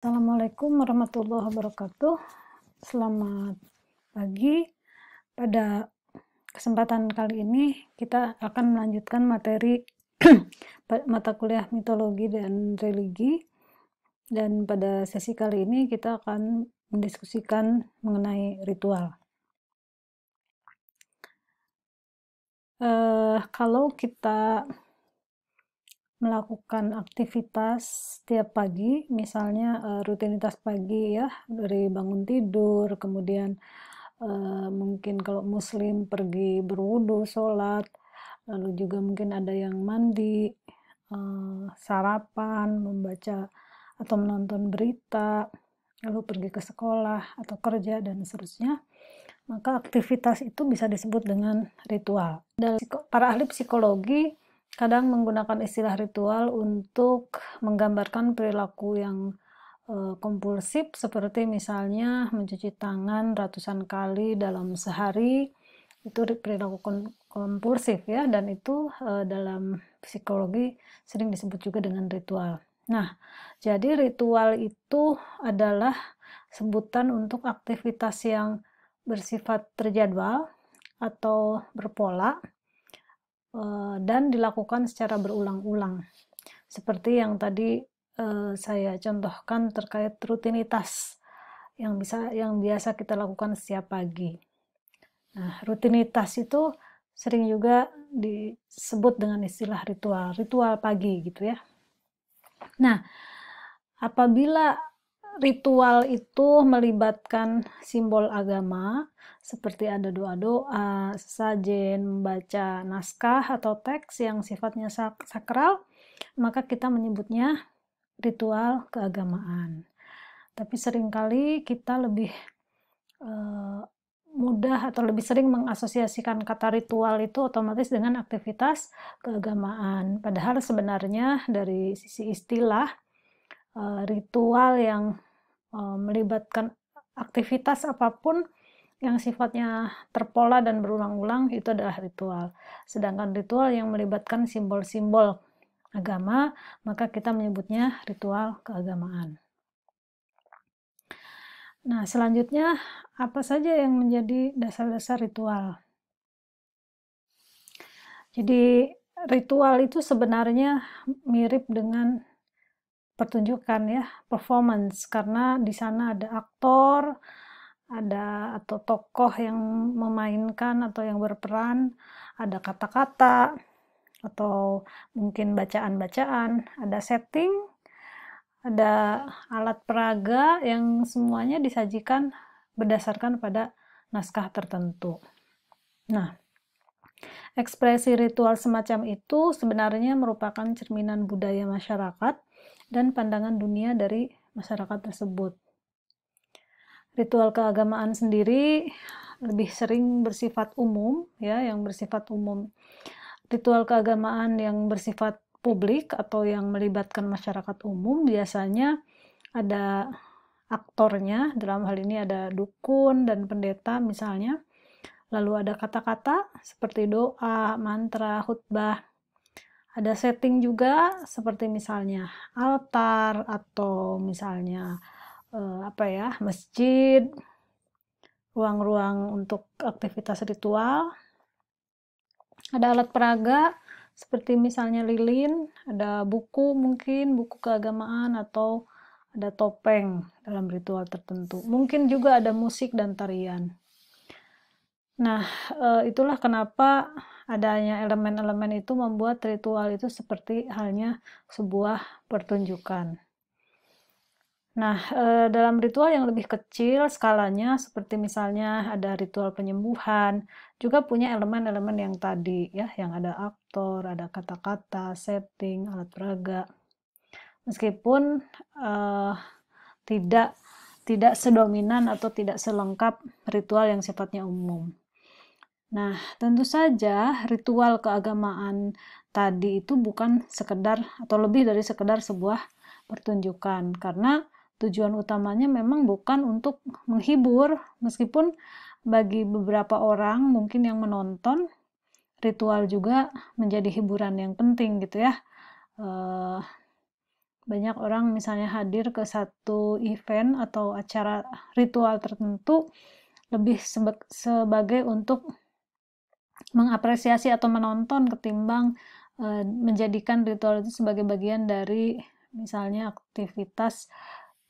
Assalamualaikum warahmatullahi wabarakatuh. Selamat pagi. Pada kesempatan kali ini kita akan melanjutkan materi mata kuliah mitologi dan religi. Dan pada sesi kali ini kita akan mendiskusikan mengenai ritual. Uh, kalau kita melakukan aktivitas setiap pagi, misalnya uh, rutinitas pagi ya, dari bangun tidur, kemudian uh, mungkin kalau muslim pergi berwudu, sholat, lalu juga mungkin ada yang mandi, uh, sarapan, membaca atau menonton berita, lalu pergi ke sekolah atau kerja dan seterusnya maka aktivitas itu bisa disebut dengan ritual. Dan para ahli psikologi kadang menggunakan istilah ritual untuk menggambarkan perilaku yang e, kompulsif seperti misalnya mencuci tangan ratusan kali dalam sehari itu perilaku kompulsif ya dan itu e, dalam psikologi sering disebut juga dengan ritual. Nah, jadi ritual itu adalah sebutan untuk aktivitas yang bersifat terjadwal atau berpola Eh, dan dilakukan secara berulang-ulang. Seperti yang tadi eh, saya contohkan terkait rutinitas yang bisa yang biasa kita lakukan setiap pagi. Nah, rutinitas itu sering juga disebut dengan istilah ritual, ritual pagi gitu ya. Nah, apabila ritual itu melibatkan simbol agama seperti ada doa-doa, sajen membaca naskah atau teks yang sifatnya sak sakral, maka kita menyebutnya ritual keagamaan. Tapi seringkali kita lebih e, mudah atau lebih sering mengasosiasikan kata ritual itu otomatis dengan aktivitas keagamaan. Padahal sebenarnya dari sisi istilah, Eh, ritual yang eh, melibatkan aktivitas apapun yang sifatnya terpola dan berulang-ulang itu adalah ritual. Sedangkan ritual yang melibatkan simbol-simbol agama, maka kita menyebutnya ritual keagamaan. Nah, selanjutnya apa saja yang menjadi dasar-dasar ritual? Jadi, ritual itu sebenarnya mirip dengan pertunjukan ya performance karena di sana ada aktor ada atau tokoh yang memainkan atau yang berperan ada kata-kata atau mungkin bacaan-bacaan ada setting ada alat peraga yang semuanya disajikan berdasarkan pada naskah tertentu nah Ekspresi ritual semacam itu sebenarnya merupakan cerminan budaya masyarakat dan pandangan dunia dari masyarakat tersebut. Ritual keagamaan sendiri lebih sering bersifat umum ya, yang bersifat umum. Ritual keagamaan yang bersifat publik atau yang melibatkan masyarakat umum biasanya ada aktornya, dalam hal ini ada dukun dan pendeta misalnya. Lalu ada kata-kata seperti doa, mantra, khutbah, ada setting juga seperti misalnya altar atau misalnya eh, apa ya masjid ruang-ruang untuk aktivitas ritual ada alat peraga seperti misalnya lilin ada buku mungkin buku keagamaan atau ada topeng dalam ritual tertentu mungkin juga ada musik dan tarian Nah, eh, itulah kenapa adanya elemen-elemen itu membuat ritual itu seperti halnya sebuah pertunjukan. Nah, eh, dalam ritual yang lebih kecil skalanya seperti misalnya ada ritual penyembuhan, juga punya elemen-elemen yang tadi ya, yang ada aktor, ada kata-kata, setting, alat peraga. Meskipun, uh, tidak tidak sedominan atau tidak selengkap ritual yang sifatnya umum. Nah, tentu saja ritual keagamaan tadi itu bukan sekedar atau lebih dari sekedar sebuah pertunjukan karena tujuan utamanya memang bukan untuk menghibur meskipun bagi beberapa orang mungkin yang menonton ritual juga menjadi hiburan yang penting gitu ya. Eh, banyak orang misalnya hadir ke satu event atau acara ritual tertentu lebih sebagai untuk mengapresiasi atau menonton ketimbang e, menjadikan ritual itu sebagai bagian dari misalnya aktivitas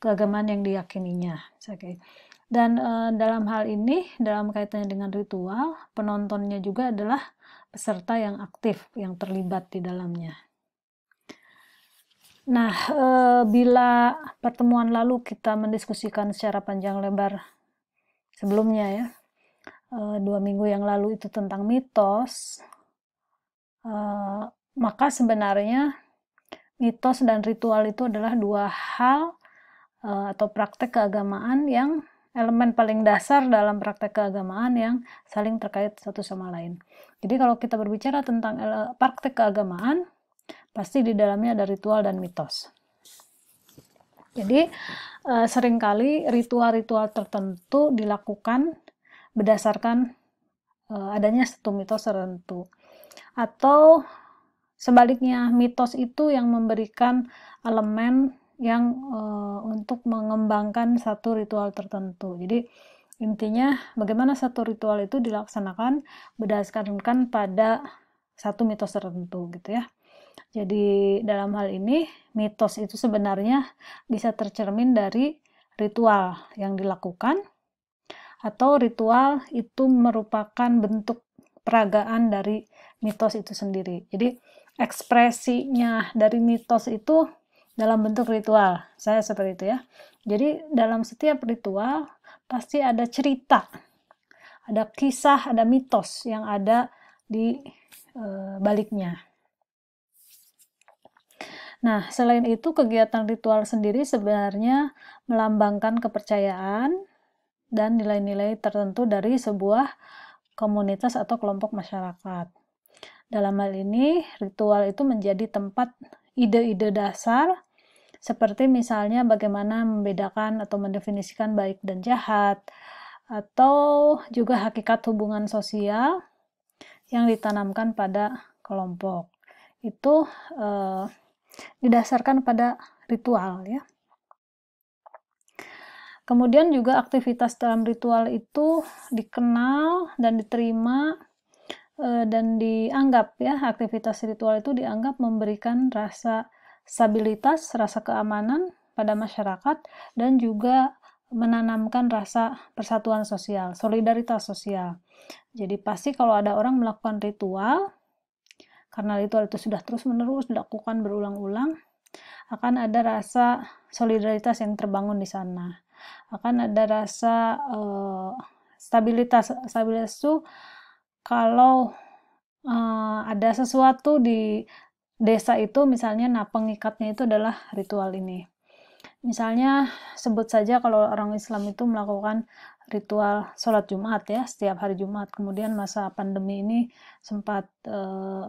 keagamaan yang diyakininya. Oke. Gitu. Dan e, dalam hal ini dalam kaitannya dengan ritual, penontonnya juga adalah peserta yang aktif yang terlibat di dalamnya. Nah, e, bila pertemuan lalu kita mendiskusikan secara panjang lebar sebelumnya ya Eh, dua minggu yang lalu itu tentang mitos, uh, maka sebenarnya mitos dan ritual itu adalah dua hal uh, atau praktek keagamaan yang elemen paling dasar dalam praktek keagamaan yang saling terkait satu sama lain. Jadi kalau kita berbicara tentang praktek keagamaan, pasti di dalamnya ada ritual dan mitos. Jadi seringkali ritual-ritual tertentu dilakukan berdasarkan uh, adanya satu mitos tertentu. Atau sebaliknya, mitos itu yang memberikan elemen yang uh, untuk mengembangkan satu ritual tertentu. Jadi intinya bagaimana satu ritual itu dilaksanakan berdasarkan pada satu mitos tertentu gitu ya. Jadi dalam hal ini mitos itu sebenarnya bisa tercermin dari ritual yang dilakukan atau ritual itu merupakan bentuk peragaan dari mitos itu sendiri. Jadi ekspresinya dari mitos itu dalam bentuk ritual. Saya seperti itu ya. Jadi dalam setiap ritual pasti ada cerita, ada kisah, ada mitos yang ada di e, baliknya. Nah, selain itu kegiatan ritual sendiri sebenarnya melambangkan kepercayaan, dan nilai-nilai tertentu dari sebuah komunitas atau kelompok masyarakat. Dalam hal ini, ritual itu menjadi tempat ide-ide dasar, seperti misalnya bagaimana membedakan atau mendefinisikan baik dan jahat, atau juga hakikat hubungan sosial yang ditanamkan pada kelompok. Itu eh, didasarkan pada ritual, ya. Kemudian juga aktivitas dalam ritual itu dikenal dan diterima eh, dan dianggap ya aktivitas ritual itu dianggap memberikan rasa stabilitas, rasa keamanan pada masyarakat dan juga menanamkan rasa persatuan sosial, solidaritas sosial. Jadi pasti kalau ada orang melakukan ritual karena ritual itu sudah terus-menerus dilakukan berulang-ulang akan ada rasa solidaritas yang terbangun di sana akan ada rasa uh, stabilitas stabilitas itu kalau uh, ada sesuatu di desa itu misalnya nah pengikatnya itu adalah ritual ini misalnya sebut saja kalau orang Islam itu melakukan ritual sholat Jumat ya setiap hari Jumat kemudian masa pandemi ini sempat eh,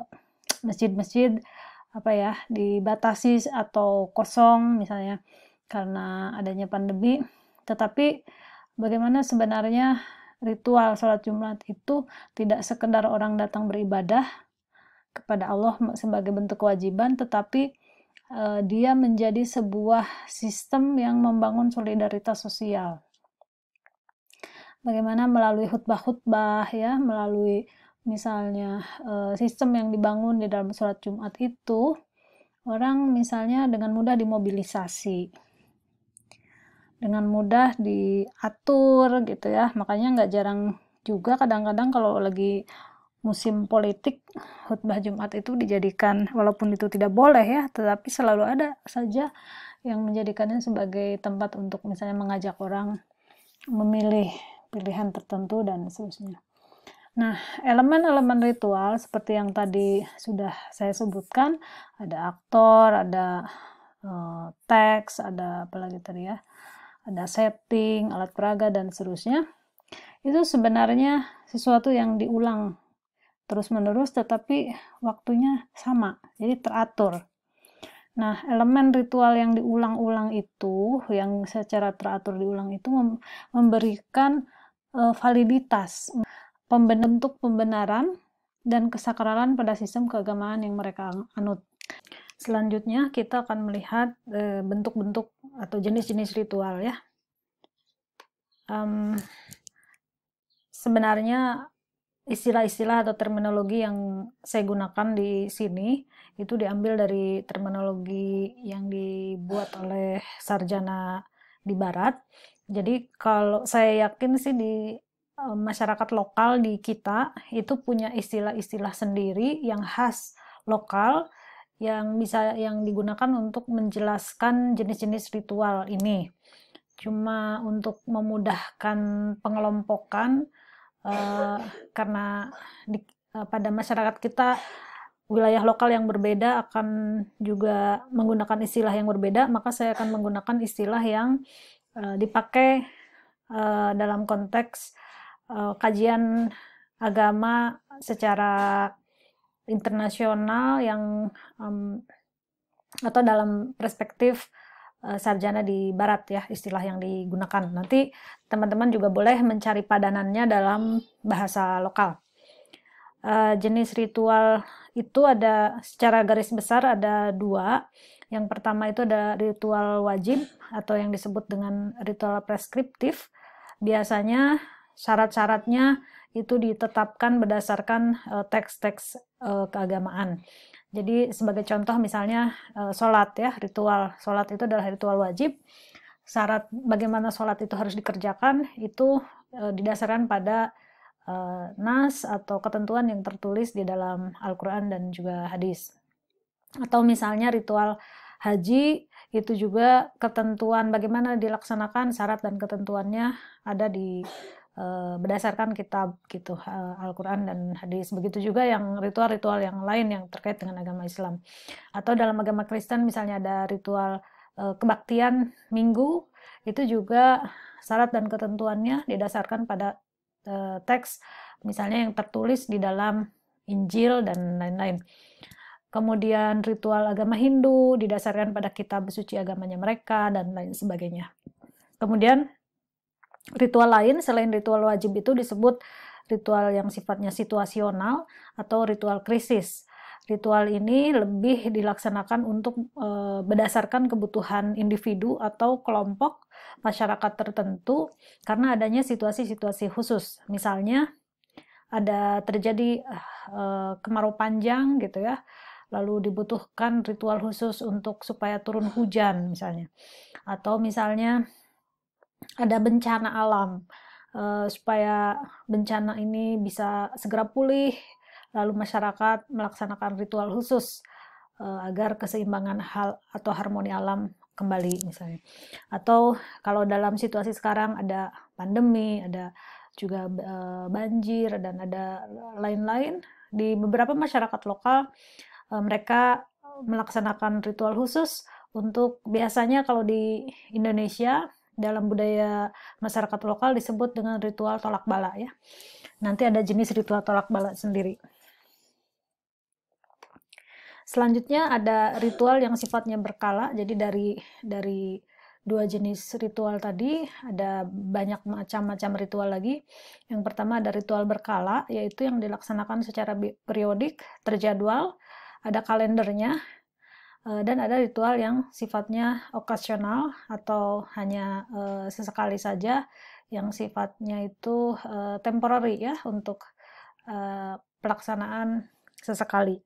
masjid-masjid uh, apa ya dibatasi atau kosong misalnya karena adanya pandemi tetapi bagaimana sebenarnya ritual sholat Jumat itu tidak sekedar orang datang beribadah kepada Allah sebagai bentuk kewajiban, tetapi uh, dia menjadi sebuah sistem yang membangun solidaritas sosial. Bagaimana melalui khutbah-khutbah ya, melalui misalnya eh, sistem yang dibangun di dalam sholat Jumat itu orang misalnya dengan mudah dimobilisasi dengan mudah diatur gitu ya makanya nggak jarang juga kadang-kadang kalau lagi musim politik khutbah Jumat itu dijadikan walaupun itu tidak boleh ya tetapi selalu ada saja yang menjadikannya sebagai tempat untuk misalnya mengajak orang memilih pilihan tertentu dan seterusnya. Nah, elemen-elemen ritual seperti yang tadi sudah saya sebutkan, ada aktor, ada uh, teks, ada apa lagi tadi ya, ada setting, alat peraga, dan seterusnya. Itu sebenarnya sesuatu yang diulang terus-menerus, tetapi waktunya sama, jadi teratur. Nah, elemen ritual yang diulang-ulang itu, yang secara teratur diulang itu memberikan eh, validitas, pembentuk pembenaran, dan kesakralan pada sistem keagamaan yang mereka anut. Selanjutnya kita akan melihat eh, bentuk-bentuk atau jenis-jenis ritual ya. Um, sebenarnya istilah-istilah atau terminologi yang saya gunakan di sini itu diambil dari terminologi yang dibuat oleh sarjana di barat. Jadi kalau saya yakin sih di masyarakat lokal di kita itu punya istilah-istilah sendiri yang khas lokal yang bisa yang digunakan untuk menjelaskan jenis-jenis ritual ini. Cuma untuk memudahkan pengelompokan uh, karena di, uh, pada masyarakat kita wilayah lokal yang berbeda akan juga menggunakan istilah yang berbeda, maka saya akan menggunakan istilah yang uh, dipakai eh, dalam konteks kajian agama secara internasional yang um, atau dalam perspektif uh, sarjana di barat ya istilah yang digunakan. Nanti teman-teman juga boleh mencari padanannya dalam bahasa lokal. Uh, jenis ritual itu ada secara garis besar ada dua. Yang pertama itu ada ritual wajib atau yang disebut dengan ritual preskriptif. Biasanya syarat-syaratnya itu ditetapkan berdasarkan eh, teks-teks uh, keagamaan. Jadi sebagai contoh misalnya uh, sholat ya ritual sholat itu adalah ritual wajib. Syarat bagaimana sholat itu harus dikerjakan itu uh, didasarkan pada uh, nas atau ketentuan yang tertulis di dalam Al-Quran dan juga hadis. Atau misalnya ritual haji itu juga ketentuan bagaimana dilaksanakan syarat dan ketentuannya ada di Eh, berdasarkan kitab gitu Al-Qur'an dan hadis. Begitu juga yang ritual-ritual yang lain yang terkait dengan agama Islam. Atau dalam agama Kristen misalnya ada ritual eh, kebaktian minggu itu juga syarat dan ketentuannya didasarkan pada eh, teks misalnya yang tertulis di dalam Injil dan lain-lain. Kemudian ritual agama Hindu didasarkan pada kitab suci agamanya mereka dan lain sebagainya. Kemudian Ritual lain selain ritual wajib itu disebut ritual yang sifatnya situasional atau ritual krisis. Ritual ini lebih dilaksanakan untuk e, berdasarkan kebutuhan individu atau kelompok masyarakat tertentu karena adanya situasi-situasi khusus. Misalnya ada terjadi e, kemarau panjang gitu ya lalu dibutuhkan ritual khusus untuk supaya turun hujan misalnya atau misalnya ada bencana alam uh, supaya bencana ini bisa segera pulih lalu masyarakat melaksanakan ritual khusus uh, agar keseimbangan hal atau harmoni alam kembali misalnya atau kalau dalam situasi sekarang ada pandemi ada juga uh, banjir dan ada lain-lain di beberapa masyarakat lokal uh, mereka melaksanakan ritual khusus untuk biasanya kalau di Indonesia dalam budaya masyarakat lokal disebut dengan ritual tolak bala ya. Nanti ada jenis ritual tolak bala sendiri. Selanjutnya ada ritual yang sifatnya berkala. Jadi dari dari dua jenis ritual tadi ada banyak macam-macam ritual lagi. Yang pertama ada ritual berkala yaitu yang dilaksanakan secara periodik, terjadwal, ada kalendernya Eh, dan ada ritual yang sifatnya okasional atau hanya eh, sesekali saja yang sifatnya itu eh, temporary ya untuk pelaksanaan sesekali.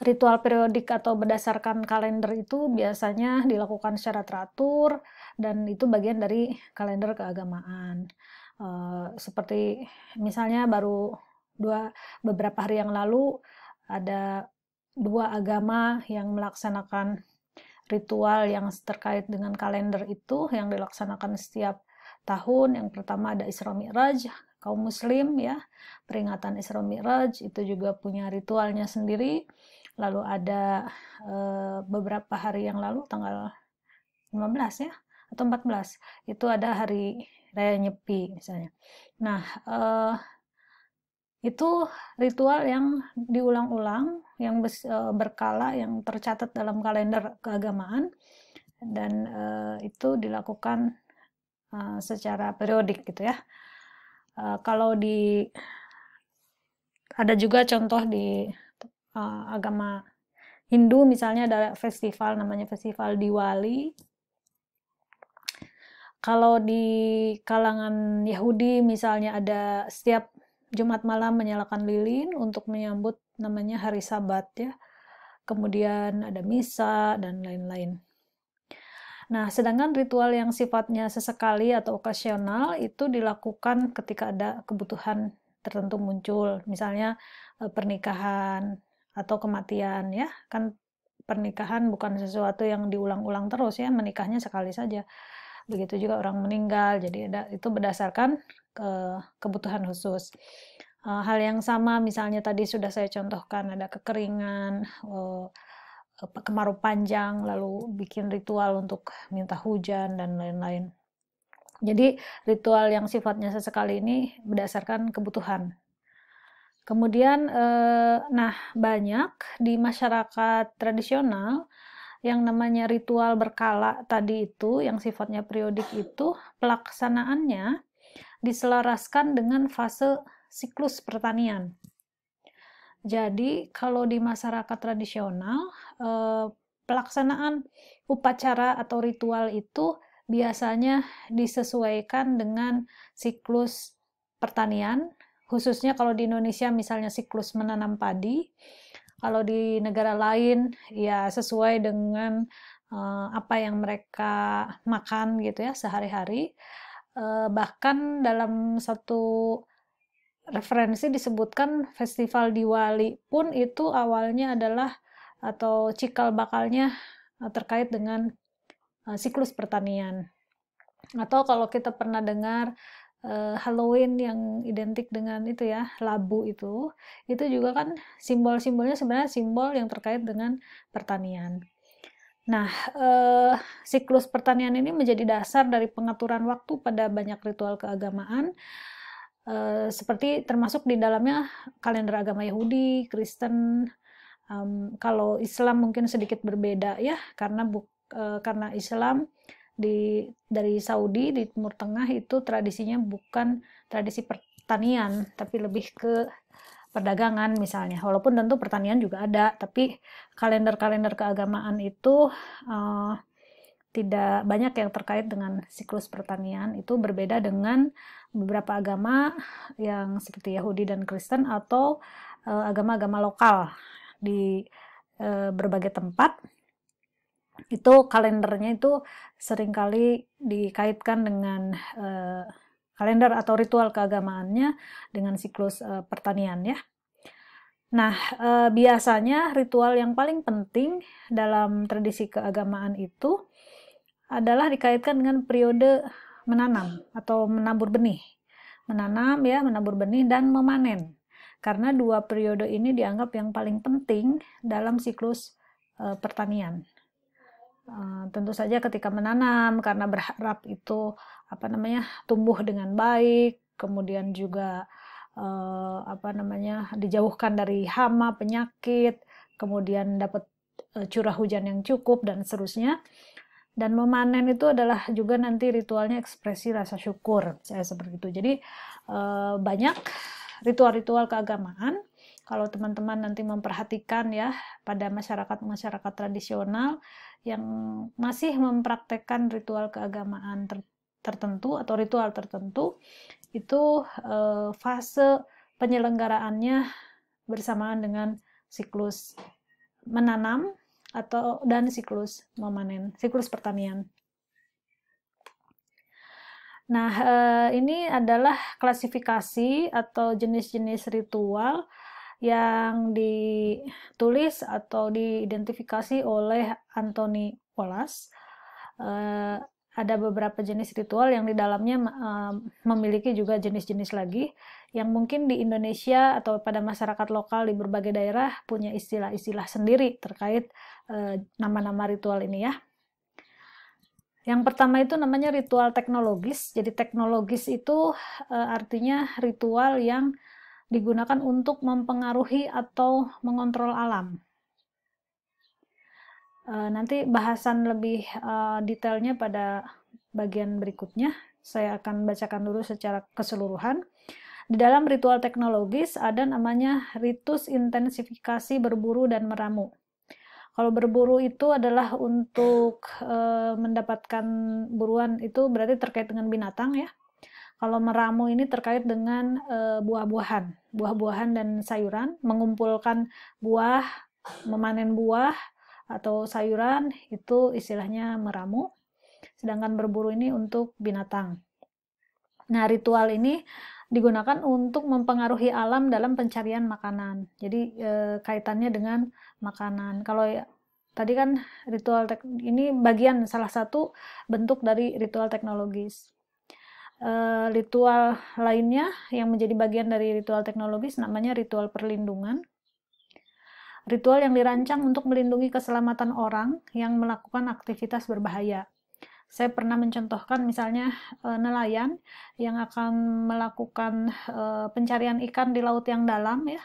Ritual periodik atau berdasarkan kalender itu biasanya dilakukan secara teratur dan itu bagian dari kalender keagamaan. E, seperti misalnya baru dua beberapa hari yang lalu ada dua agama yang melaksanakan ritual yang terkait dengan kalender itu yang dilaksanakan setiap tahun. Yang pertama ada Isra Mi'raj, kaum muslim ya. Peringatan Isra Mi'raj itu juga punya ritualnya sendiri. Lalu ada e, beberapa hari yang lalu tanggal 15 ya atau 14 itu ada hari raya nyepi misalnya. Nah, e, itu ritual yang diulang-ulang, yang e, berkala, yang tercatat dalam kalender keagamaan, dan e, itu dilakukan e, secara periodik gitu ya. kalau di ada juga contoh di agama Hindu misalnya ada festival namanya festival Diwali. Kalau di kalangan Yahudi misalnya ada setiap Jumat malam menyalakan lilin untuk menyambut namanya hari Sabat ya. Kemudian ada misa dan lain-lain. Nah, sedangkan ritual yang sifatnya sesekali atau okasional itu dilakukan ketika ada kebutuhan tertentu muncul, misalnya e, pernikahan atau kematian ya. Kan pernikahan bukan sesuatu yang diulang-ulang terus ya, menikahnya sekali saja begitu juga orang meninggal. Jadi ada itu berdasarkan ke eh, kebutuhan khusus. Eh, hal yang sama misalnya tadi sudah saya contohkan ada kekeringan, eh, kemarau panjang, lalu bikin ritual untuk minta hujan dan lain-lain. Jadi ritual yang sifatnya sesekali ini berdasarkan kebutuhan. Kemudian, nah banyak di masyarakat tradisional yang namanya ritual berkala tadi itu, yang sifatnya periodik itu, pelaksanaannya diselaraskan dengan fase siklus pertanian. Jadi, kalau di masyarakat tradisional, eh, pelaksanaan upacara atau ritual itu biasanya disesuaikan dengan siklus pertanian, khususnya kalau di Indonesia misalnya siklus menanam padi, kalau di negara lain ya sesuai dengan uh, apa yang mereka makan gitu ya sehari-hari. Uh, bahkan dalam satu referensi disebutkan festival Diwali pun itu awalnya adalah atau cikal bakalnya eh, terkait dengan siklus pertanian. Atau kalau kita pernah dengar uh, Halloween yang identik dengan itu ya labu itu itu juga kan simbol-simbolnya sebenarnya simbol yang terkait dengan pertanian Nah, eh, siklus pertanian ini menjadi dasar dari pengaturan waktu pada banyak ritual keagamaan, eh, seperti termasuk di dalamnya kalender agama Yahudi, Kristen. Um, kalau Islam mungkin sedikit berbeda ya, karena bu, eh, karena Islam di dari Saudi di Timur Tengah itu tradisinya bukan tradisi pertanian tapi lebih ke perdagangan misalnya walaupun tentu pertanian juga ada tapi kalender-kalender keagamaan itu uh, tidak banyak yang terkait dengan siklus pertanian itu berbeda dengan beberapa agama yang seperti Yahudi dan Kristen atau eh, agama-agama uh, lokal di uh, berbagai tempat itu kalendernya itu seringkali dikaitkan dengan uh, kalender atau ritual keagamaannya dengan siklus uh, pertanian ya. Nah, e, biasanya ritual yang paling penting dalam tradisi keagamaan itu adalah dikaitkan dengan periode menanam atau menabur benih. Menanam ya, menabur benih dan memanen. Karena dua periode ini dianggap yang paling penting dalam siklus pertanian. Eh, tentu saja ketika menanam karena berharap itu apa namanya tumbuh dengan baik kemudian juga eh, apa namanya dijauhkan dari hama penyakit kemudian dapat eh, curah hujan yang cukup dan seterusnya dan memanen itu adalah juga nanti ritualnya ekspresi rasa syukur saya seperti itu jadi eh, banyak ritual-ritual keagamaan kalau teman-teman nanti memperhatikan ya pada masyarakat masyarakat tradisional yang masih mempraktekkan ritual keagamaan ter tertentu atau ritual tertentu itu e, fase penyelenggaraannya bersamaan dengan siklus menanam atau dan siklus memanen, siklus pertanian. Nah, eh, ini adalah klasifikasi atau jenis-jenis ritual yang ditulis atau diidentifikasi oleh Anthony Wallace. Uh, ada beberapa jenis ritual yang di dalamnya uh, memiliki juga jenis-jenis lagi yang mungkin di Indonesia atau pada masyarakat lokal di berbagai daerah punya istilah-istilah sendiri terkait nama eh, nama-nama ritual ini ya. Yang pertama itu namanya ritual teknologis. Jadi teknologis itu uh, artinya ritual yang digunakan untuk mempengaruhi atau mengontrol alam. Eh, nanti bahasan lebih eh, detailnya pada bagian berikutnya. Saya akan bacakan dulu secara keseluruhan. Di dalam ritual teknologis ada namanya ritus intensifikasi berburu dan meramu. Kalau berburu itu adalah untuk eh, mendapatkan buruan itu berarti terkait dengan binatang ya. Kalau meramu ini terkait dengan e, buah-buahan, buah-buahan dan sayuran, mengumpulkan buah, memanen buah atau sayuran itu istilahnya meramu. Sedangkan berburu ini untuk binatang. Nah, ritual ini digunakan untuk mempengaruhi alam dalam pencarian makanan. Jadi e, kaitannya dengan makanan. Kalau ya, tadi kan ritual ini bagian salah satu bentuk dari ritual teknologis. Eh, ritual lainnya yang menjadi bagian dari ritual teknologis namanya ritual perlindungan. Ritual yang dirancang untuk melindungi keselamatan orang yang melakukan aktivitas berbahaya. Saya pernah mencontohkan misalnya eh, nelayan yang akan melakukan eh, pencarian ikan di laut yang dalam ya.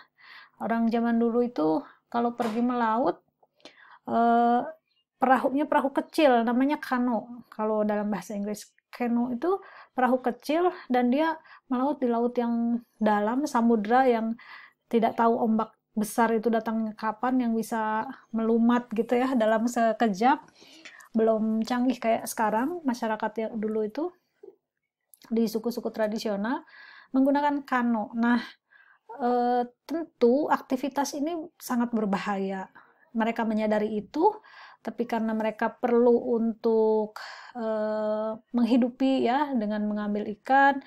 Orang zaman dulu itu kalau pergi melaut perahunya perahu kecil namanya kano kalau dalam bahasa Inggris kano itu perahu kecil dan dia melaut di laut yang dalam samudra yang tidak tahu ombak besar itu datangnya kapan yang bisa melumat gitu ya dalam sekejap belum canggih kayak sekarang masyarakat yang dulu itu di suku-suku tradisional menggunakan kano. Nah, e, tentu aktivitas ini sangat berbahaya. Mereka menyadari itu, tapi karena mereka perlu untuk e, menghidupi ya dengan mengambil ikan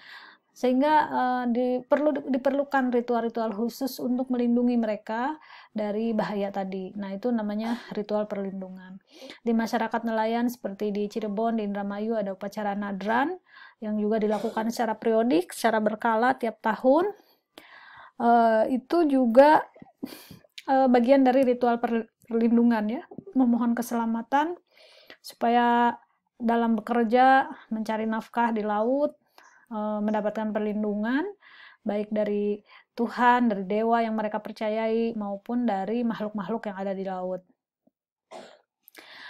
sehingga eh, diperlu diperlukan ritual-ritual khusus untuk melindungi mereka dari bahaya tadi. Nah, itu namanya ritual perlindungan. Di masyarakat nelayan seperti di Cirebon, di Indramayu ada upacara nadran yang juga dilakukan secara periodik, secara berkala tiap tahun. Uh, itu juga bagian dari ritual per, perlindungan ya, memohon keselamatan supaya dalam bekerja mencari nafkah di laut eh, mendapatkan perlindungan baik dari Tuhan, dari dewa yang mereka percayai maupun dari makhluk-makhluk yang ada di laut.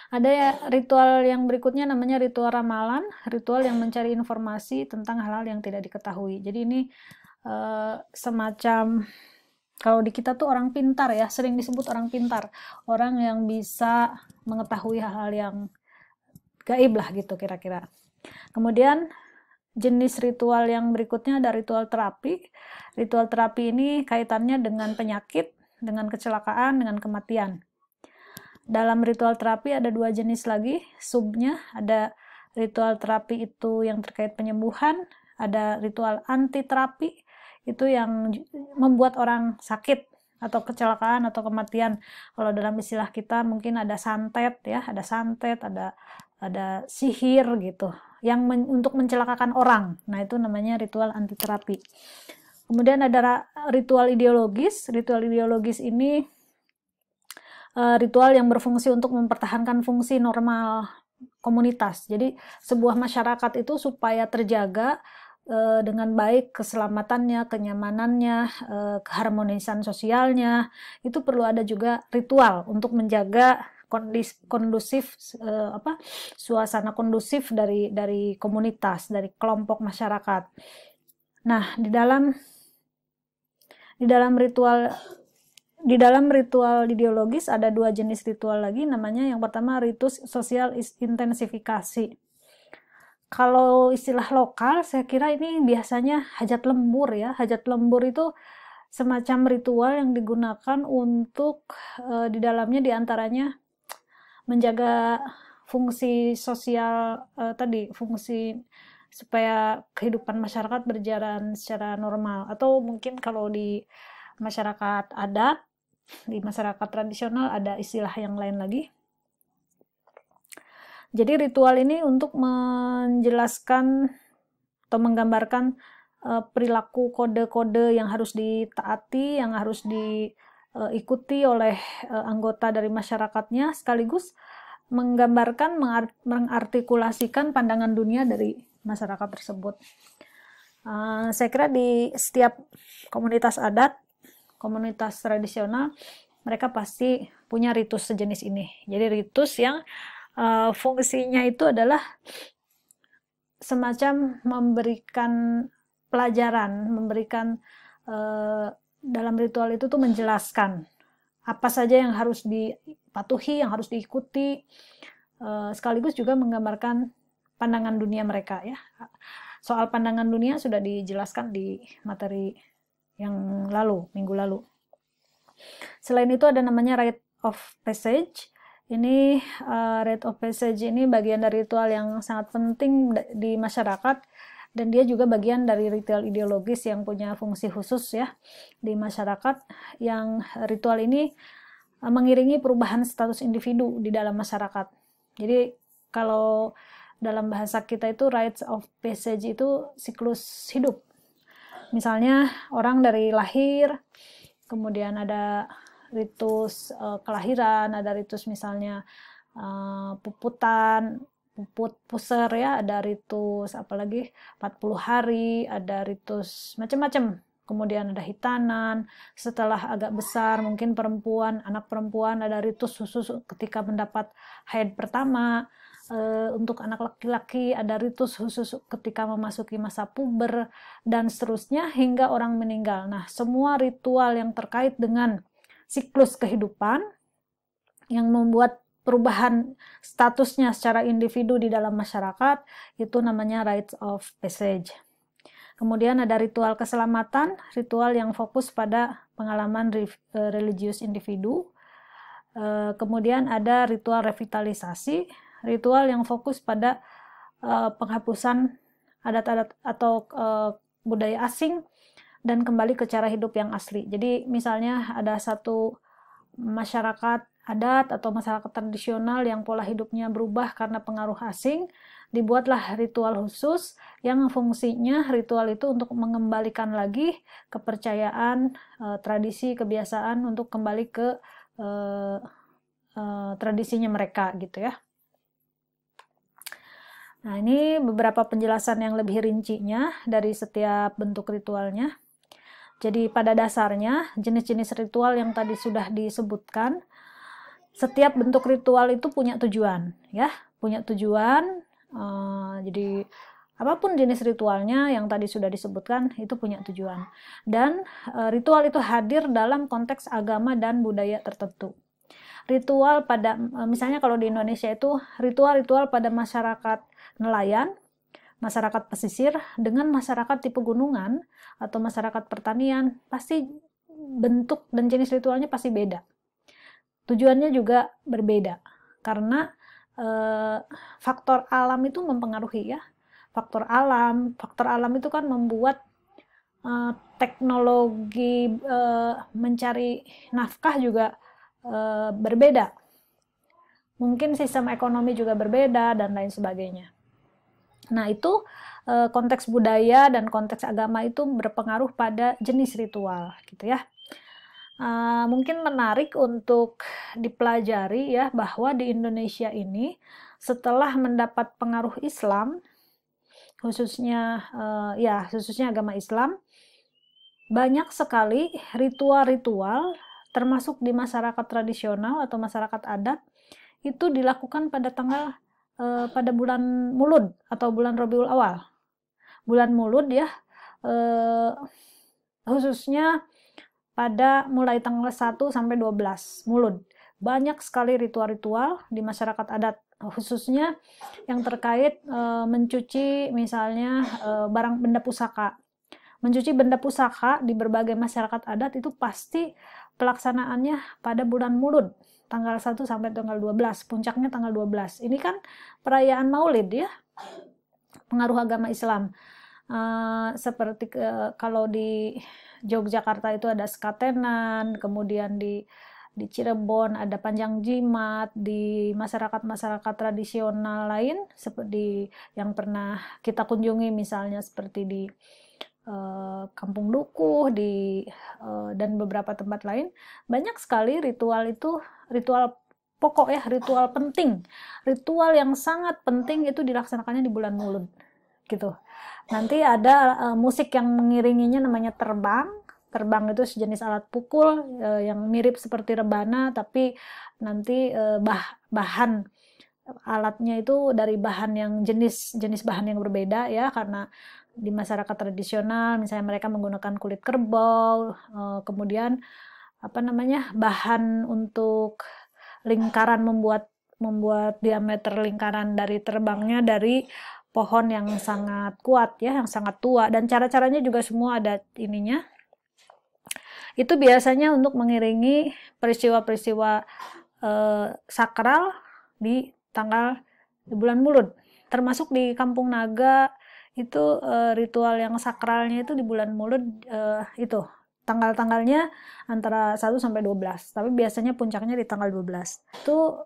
Ada ya ritual yang berikutnya namanya ritual ramalan, ritual yang mencari informasi tentang hal-hal yang tidak diketahui. Jadi ini eh, semacam kalau di kita tuh orang pintar ya, sering disebut orang pintar. Orang yang bisa mengetahui hal-hal yang gaib lah gitu kira-kira. Kemudian jenis ritual yang berikutnya ada ritual terapi. Ritual terapi ini kaitannya dengan penyakit, dengan kecelakaan, dengan kematian. Dalam ritual terapi ada dua jenis lagi, subnya ada ritual terapi itu yang terkait penyembuhan, ada ritual anti terapi itu yang membuat orang sakit atau kecelakaan atau kematian. Kalau dalam istilah kita mungkin ada santet ya, ada santet, ada ada sihir gitu yang men, untuk mencelakakan orang. Nah, itu namanya ritual antiterapi. Kemudian ada ritual ideologis. Ritual ideologis ini eh, ritual yang berfungsi untuk mempertahankan fungsi normal komunitas. Jadi sebuah masyarakat itu supaya terjaga uh, dengan baik keselamatannya, kenyamanannya, uh, keharmonisan sosialnya. Itu perlu ada juga ritual untuk menjaga kondis, kondusif uh, apa suasana kondusif dari dari komunitas, dari kelompok masyarakat. Nah, di dalam di dalam ritual di dalam ritual ideologis ada dua jenis ritual lagi namanya yang pertama ritus sosial intensifikasi kalau istilah lokal saya kira ini biasanya hajat lembur ya hajat lembur itu semacam ritual yang digunakan untuk e, di dalamnya diantaranya menjaga fungsi sosial e, tadi fungsi supaya kehidupan masyarakat berjalan secara normal atau mungkin kalau di masyarakat adat di masyarakat tradisional ada istilah yang lain lagi jadi ritual ini untuk menjelaskan atau menggambarkan uh, perilaku kode-kode yang harus ditaati, yang harus diikuti eh, oleh uh, anggota dari masyarakatnya, sekaligus menggambarkan, mengartikulasikan pandangan dunia dari masyarakat tersebut. Uh, saya kira di setiap komunitas adat, komunitas tradisional, mereka pasti punya ritus sejenis ini. Jadi ritus yang Eh, fungsinya itu adalah semacam memberikan pelajaran, memberikan uh, dalam ritual itu tuh menjelaskan apa saja yang harus dipatuhi, yang harus diikuti, uh, sekaligus juga menggambarkan pandangan dunia mereka ya. Soal pandangan dunia sudah dijelaskan di materi yang lalu, minggu lalu. Selain itu ada namanya rite of passage. Ini uh, rate of passage ini bagian dari ritual yang sangat penting di masyarakat dan dia juga bagian dari ritual ideologis yang punya fungsi khusus ya di masyarakat yang ritual ini eh, mengiringi perubahan status individu di dalam masyarakat. Jadi kalau dalam bahasa kita itu rites of passage itu siklus hidup. Misalnya orang dari lahir, kemudian ada ritus uh, kelahiran, ada ritus misalnya uh, puputan, puput puser ya, ada ritus apalagi 40 hari, ada ritus macam-macam. Kemudian ada hitanan, setelah agak besar mungkin perempuan, anak perempuan ada ritus khusus ketika mendapat haid pertama. Uh, untuk anak laki-laki ada ritus khusus ketika memasuki masa puber dan seterusnya hingga orang meninggal. Nah, semua ritual yang terkait dengan siklus kehidupan yang membuat perubahan statusnya secara individu di dalam masyarakat itu namanya rites of passage. Kemudian ada ritual keselamatan, ritual yang fokus pada pengalaman eh, religius individu. Eh, kemudian ada ritual revitalisasi, ritual yang fokus pada eh, penghapusan adat-adat atau budaya asing dan kembali ke cara hidup yang asli. Jadi misalnya ada satu masyarakat adat atau masyarakat tradisional yang pola hidupnya berubah karena pengaruh asing, dibuatlah ritual khusus yang fungsinya ritual itu untuk mengembalikan lagi kepercayaan, eh, tradisi, kebiasaan untuk kembali ke eh, eh, tradisinya mereka gitu ya. Nah, ini beberapa penjelasan yang lebih rincinya dari setiap bentuk ritualnya. Jadi pada dasarnya jenis-jenis ritual yang tadi sudah disebutkan setiap bentuk ritual itu punya tujuan ya, punya tujuan. Uh, jadi apapun jenis ritualnya yang tadi sudah disebutkan itu punya tujuan dan uh, ritual itu hadir dalam konteks agama dan budaya tertentu ritual pada uh, misalnya kalau di Indonesia itu ritual-ritual pada masyarakat nelayan masyarakat pesisir dengan masyarakat di pegunungan atau masyarakat pertanian pasti bentuk dan jenis ritualnya pasti beda. Tujuannya juga berbeda karena e, faktor alam itu mempengaruhi ya. Faktor alam, faktor alam itu kan membuat e, teknologi e, mencari nafkah juga e, berbeda. Mungkin sistem ekonomi juga berbeda dan lain sebagainya. Nah, itu eh, konteks budaya dan konteks agama itu berpengaruh pada jenis ritual gitu ya. Eh, mungkin menarik untuk dipelajari ya bahwa di Indonesia ini setelah mendapat pengaruh Islam khususnya eh, ya khususnya agama Islam banyak sekali ritual-ritual termasuk di masyarakat tradisional atau masyarakat adat itu dilakukan pada tanggal uh, pada bulan Mulud atau bulan Rabiul Awal. Bulan Mulud ya, uh, khususnya pada mulai tanggal 1 sampai 12 Mulud. Banyak sekali ritual-ritual di masyarakat adat khususnya yang terkait e, mencuci misalnya e, barang benda pusaka. Mencuci benda pusaka di berbagai masyarakat adat itu pasti pelaksanaannya pada bulan Mulud tanggal 1 sampai tanggal 12, puncaknya tanggal 12. Ini kan perayaan Maulid ya. Pengaruh agama Islam. Uh, seperti uh, kalau di Yogyakarta itu ada sekatenan, kemudian di di Cirebon ada panjang jimat, di masyarakat-masyarakat tradisional lain seperti yang pernah kita kunjungi misalnya seperti di Eh, kampung Dukuh di eh, dan beberapa tempat lain banyak sekali ritual itu ritual pokok ya ritual penting ritual yang sangat penting itu dilaksanakannya di bulan mulut gitu nanti ada eh, musik yang mengiringinya namanya terbang terbang itu sejenis alat pukul yang mirip seperti rebana tapi nanti bah bahan alatnya itu dari bahan yang jenis jenis bahan yang berbeda ya karena di masyarakat tradisional misalnya mereka menggunakan kulit kerbau eh, kemudian apa namanya bahan untuk lingkaran membuat membuat diameter lingkaran dari terbangnya dari pohon yang sangat kuat ya yang sangat tua dan cara-caranya juga semua ada ininya itu biasanya untuk mengiringi peristiwa-peristiwa eh, sakral di tanggal di bulan mulut termasuk di Kampung Naga itu uh, ritual yang sakralnya itu di bulan mulut uh, eh, itu tanggal-tanggalnya antara 1 sampai 12, tapi biasanya puncaknya di tanggal 12. Itu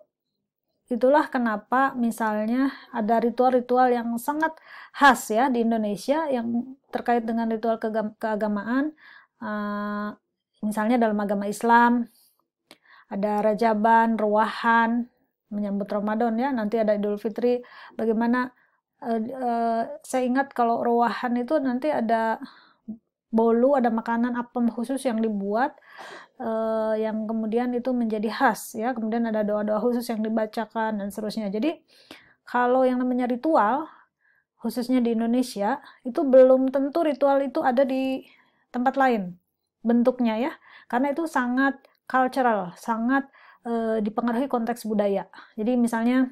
itulah kenapa misalnya ada ritual-ritual yang sangat khas ya di Indonesia yang terkait dengan ritual keagamaan uh, misalnya dalam agama Islam ada rajaban, ruahan menyambut Ramadan ya, nanti ada Idul Fitri bagaimana Eh, eh, saya ingat kalau ruahan itu nanti ada bolu ada makanan apem khusus yang dibuat uh, yang kemudian itu menjadi khas ya kemudian ada doa-doa khusus yang dibacakan dan seterusnya jadi kalau yang namanya ritual khususnya di Indonesia itu belum tentu ritual itu ada di tempat lain bentuknya ya karena itu sangat cultural sangat uh, dipengaruhi konteks budaya jadi misalnya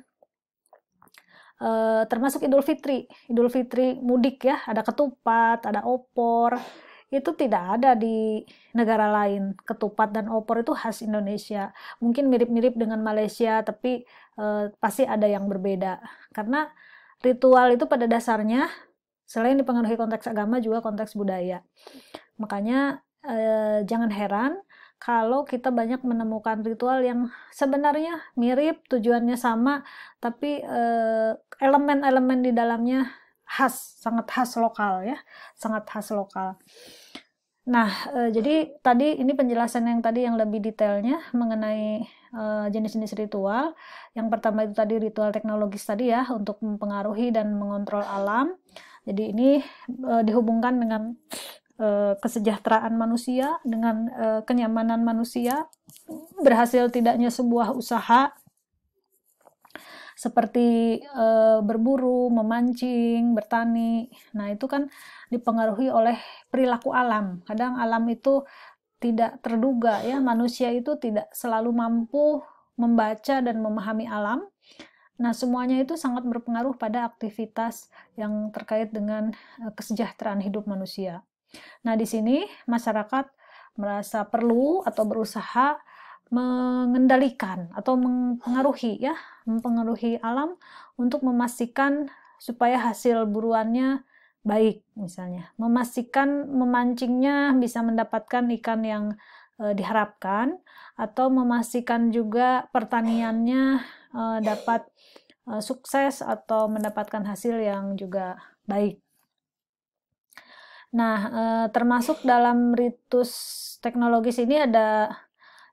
Eh, termasuk Idul Fitri. Idul Fitri mudik ya, ada ketupat, ada opor. Itu tidak ada di negara lain. Ketupat dan opor itu khas Indonesia. Mungkin mirip-mirip dengan Malaysia, tapi eh, pasti ada yang berbeda. Karena ritual itu pada dasarnya selain dipengaruhi konteks agama juga konteks budaya. Makanya eh, jangan heran kalau kita banyak menemukan ritual yang sebenarnya mirip, tujuannya sama, tapi eh, elemen-elemen di dalamnya khas, sangat khas lokal ya, sangat khas lokal. Nah, e, jadi tadi ini penjelasan yang tadi yang lebih detailnya mengenai eh, jenis-jenis ritual. Yang pertama itu tadi ritual teknologis tadi ya untuk mempengaruhi dan mengontrol alam. Jadi ini e, dihubungkan dengan Eh, kesejahteraan manusia, dengan eh, kenyamanan manusia, berhasil tidaknya sebuah usaha seperti eh, berburu, memancing, bertani. Nah, itu kan dipengaruhi oleh perilaku alam. Kadang alam itu tidak terduga ya, manusia itu tidak selalu mampu membaca dan memahami alam. Nah, semuanya itu sangat berpengaruh pada aktivitas yang terkait dengan kesejahteraan hidup manusia. Nah, di sini masyarakat merasa perlu atau berusaha mengendalikan atau mempengaruhi ya, mempengaruhi alam untuk memastikan supaya hasil buruannya baik misalnya. Memastikan memancingnya bisa mendapatkan ikan yang e, diharapkan atau memastikan juga pertaniannya e, dapat e, sukses atau mendapatkan hasil yang juga baik. Nah, eh, termasuk dalam ritus teknologis ini ada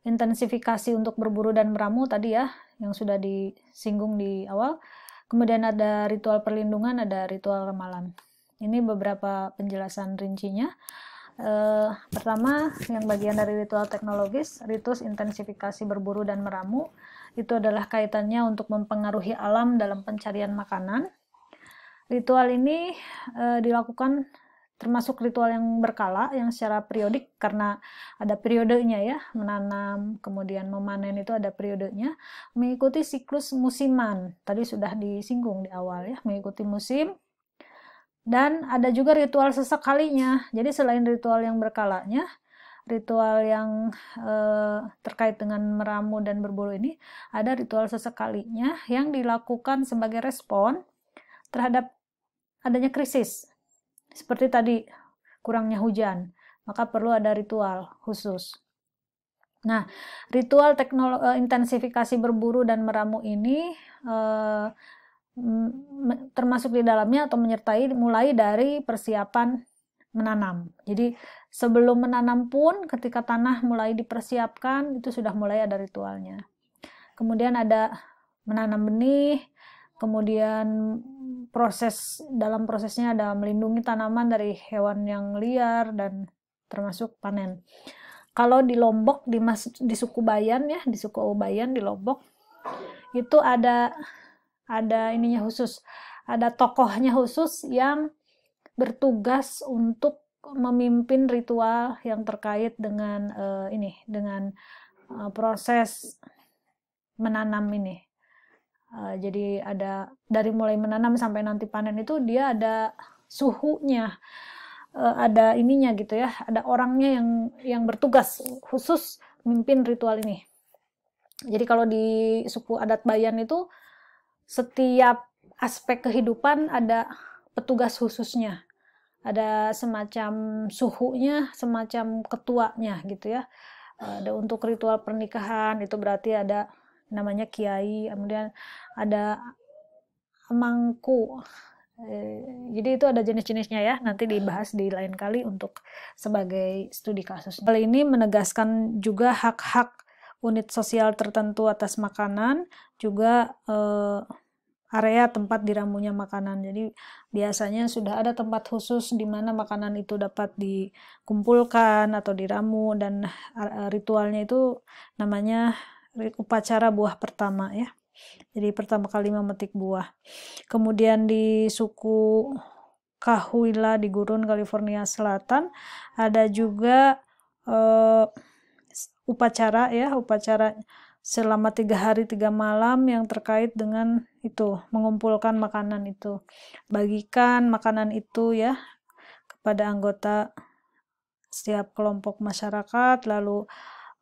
intensifikasi untuk berburu dan meramu tadi ya, yang sudah disinggung di awal. Kemudian ada ritual perlindungan, ada ritual ramalan. Ini beberapa penjelasan rincinya. Eh, pertama, yang bagian dari ritual teknologis, ritus intensifikasi berburu dan meramu, itu adalah kaitannya untuk mempengaruhi alam dalam pencarian makanan. Ritual ini e, dilakukan termasuk ritual yang berkala yang secara periodik karena ada periodenya ya menanam kemudian memanen itu ada periodenya mengikuti siklus musiman tadi sudah disinggung di awal ya mengikuti musim dan ada juga ritual sesekalinya jadi selain ritual yang berkalanya ritual yang eh, terkait dengan meramu dan berburu ini ada ritual sesekalinya yang dilakukan sebagai respon terhadap adanya krisis seperti tadi, kurangnya hujan, maka perlu ada ritual khusus. Nah, ritual teknologi eh, intensifikasi berburu dan meramu ini eh, termasuk di dalamnya atau menyertai mulai dari persiapan menanam. Jadi sebelum menanam pun ketika tanah mulai dipersiapkan itu sudah mulai ada ritualnya. Kemudian ada menanam benih, kemudian proses dalam prosesnya ada melindungi tanaman dari hewan yang liar dan termasuk panen. Kalau di Lombok di mas, di suku Bayan ya, di suku Bayan di Lombok itu ada ada ininya khusus, ada tokohnya khusus yang bertugas untuk memimpin ritual yang terkait dengan uh, ini dengan uh, proses menanam ini Eh, jadi ada dari mulai menanam sampai nanti panen itu dia ada suhunya, uh, ada ininya gitu ya, ada orangnya yang yang bertugas khusus mimpin ritual ini. Jadi kalau di suku adat Bayan itu setiap aspek kehidupan ada petugas khususnya. Ada semacam suhunya, semacam ketuanya gitu ya. Ada untuk ritual pernikahan itu berarti ada namanya kiai kemudian ada mangku eh, jadi itu ada jenis-jenisnya ya nanti dibahas di lain kali untuk sebagai studi kasus Hal ini menegaskan juga hak-hak unit sosial tertentu atas makanan juga eh, area tempat diramunya makanan jadi biasanya sudah ada tempat khusus di mana makanan itu dapat dikumpulkan atau diramu dan eh, ritualnya itu namanya upacara buah pertama ya. Jadi pertama kali memetik buah. Kemudian di suku Kahuila di gurun California Selatan ada juga uh, upacara ya upacara selama tiga hari tiga malam yang terkait dengan itu mengumpulkan makanan itu bagikan makanan itu ya kepada anggota setiap kelompok masyarakat lalu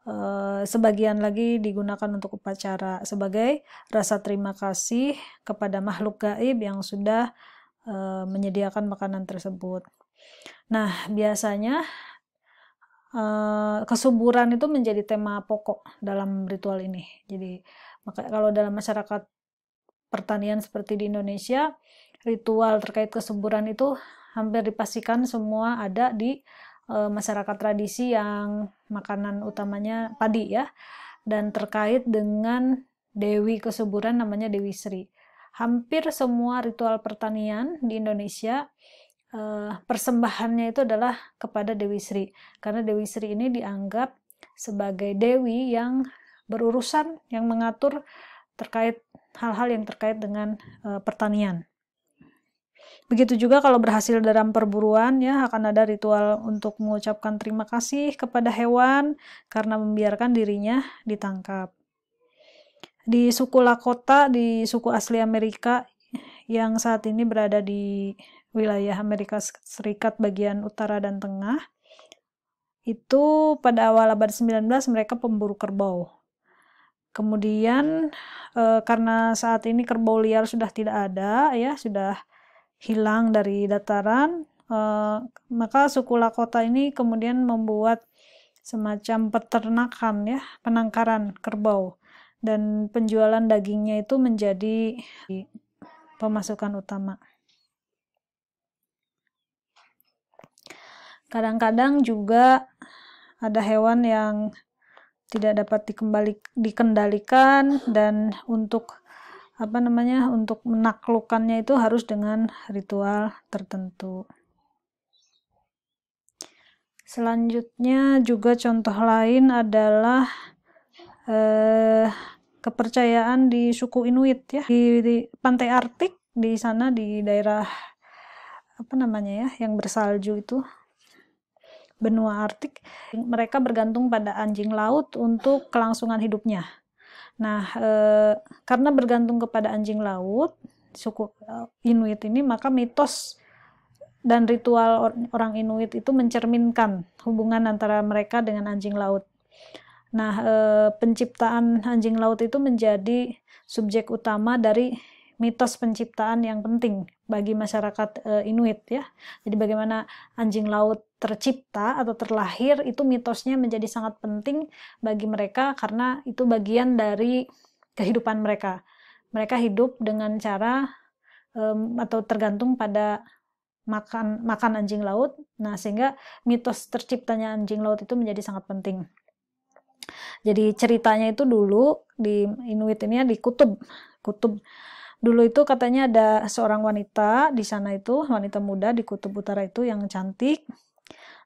Eh, sebagian lagi digunakan untuk upacara sebagai rasa terima kasih kepada makhluk gaib yang sudah uh, menyediakan makanan tersebut. Nah, biasanya uh, kesuburan itu menjadi tema pokok dalam ritual ini. Jadi, maka kalau dalam masyarakat pertanian seperti di Indonesia, ritual terkait kesuburan itu hampir dipastikan semua ada di Eh, masyarakat tradisi yang makanan utamanya padi ya dan terkait dengan dewi kesuburan namanya Dewi Sri. Hampir semua ritual pertanian di Indonesia eh, persembahannya itu adalah kepada Dewi Sri karena Dewi Sri ini dianggap sebagai dewi yang berurusan yang mengatur terkait hal-hal yang terkait dengan eh, pertanian. Begitu juga kalau berhasil dalam perburuan ya akan ada ritual untuk mengucapkan terima kasih kepada hewan karena membiarkan dirinya ditangkap. Di suku Lakota, di suku asli Amerika yang saat ini berada di wilayah Amerika Serikat bagian utara dan tengah, itu pada awal abad 19 mereka pemburu kerbau. Kemudian eh, karena saat ini kerbau liar sudah tidak ada ya, sudah hilang dari dataran, uh, maka suku Lakota ini kemudian membuat semacam peternakan ya, penangkaran kerbau dan penjualan dagingnya itu menjadi pemasukan utama. Kadang-kadang juga ada hewan yang tidak dapat dikembali, dikendalikan dan untuk apa namanya untuk menaklukkannya itu harus dengan ritual tertentu. Selanjutnya juga contoh lain adalah eh, kepercayaan di suku Inuit ya di, di pantai Arktik di sana di daerah apa namanya ya yang bersalju itu benua Arktik mereka bergantung pada anjing laut untuk kelangsungan hidupnya Nah, e, karena bergantung kepada anjing laut, suku eh, Inuit ini, maka mitos dan ritual orang Inuit itu mencerminkan hubungan antara mereka dengan anjing laut. Nah, e, penciptaan anjing laut itu menjadi subjek utama dari mitos penciptaan yang penting bagi masyarakat e, Inuit ya. Jadi bagaimana anjing laut tercipta atau terlahir itu mitosnya menjadi sangat penting bagi mereka karena itu bagian dari kehidupan mereka. Mereka hidup dengan cara um, atau tergantung pada makan makan anjing laut. Nah, sehingga mitos terciptanya anjing laut itu menjadi sangat penting. Jadi ceritanya itu dulu di Inuit ini ya, di kutub, kutub dulu itu katanya ada seorang wanita di sana itu wanita muda di kutub utara itu yang cantik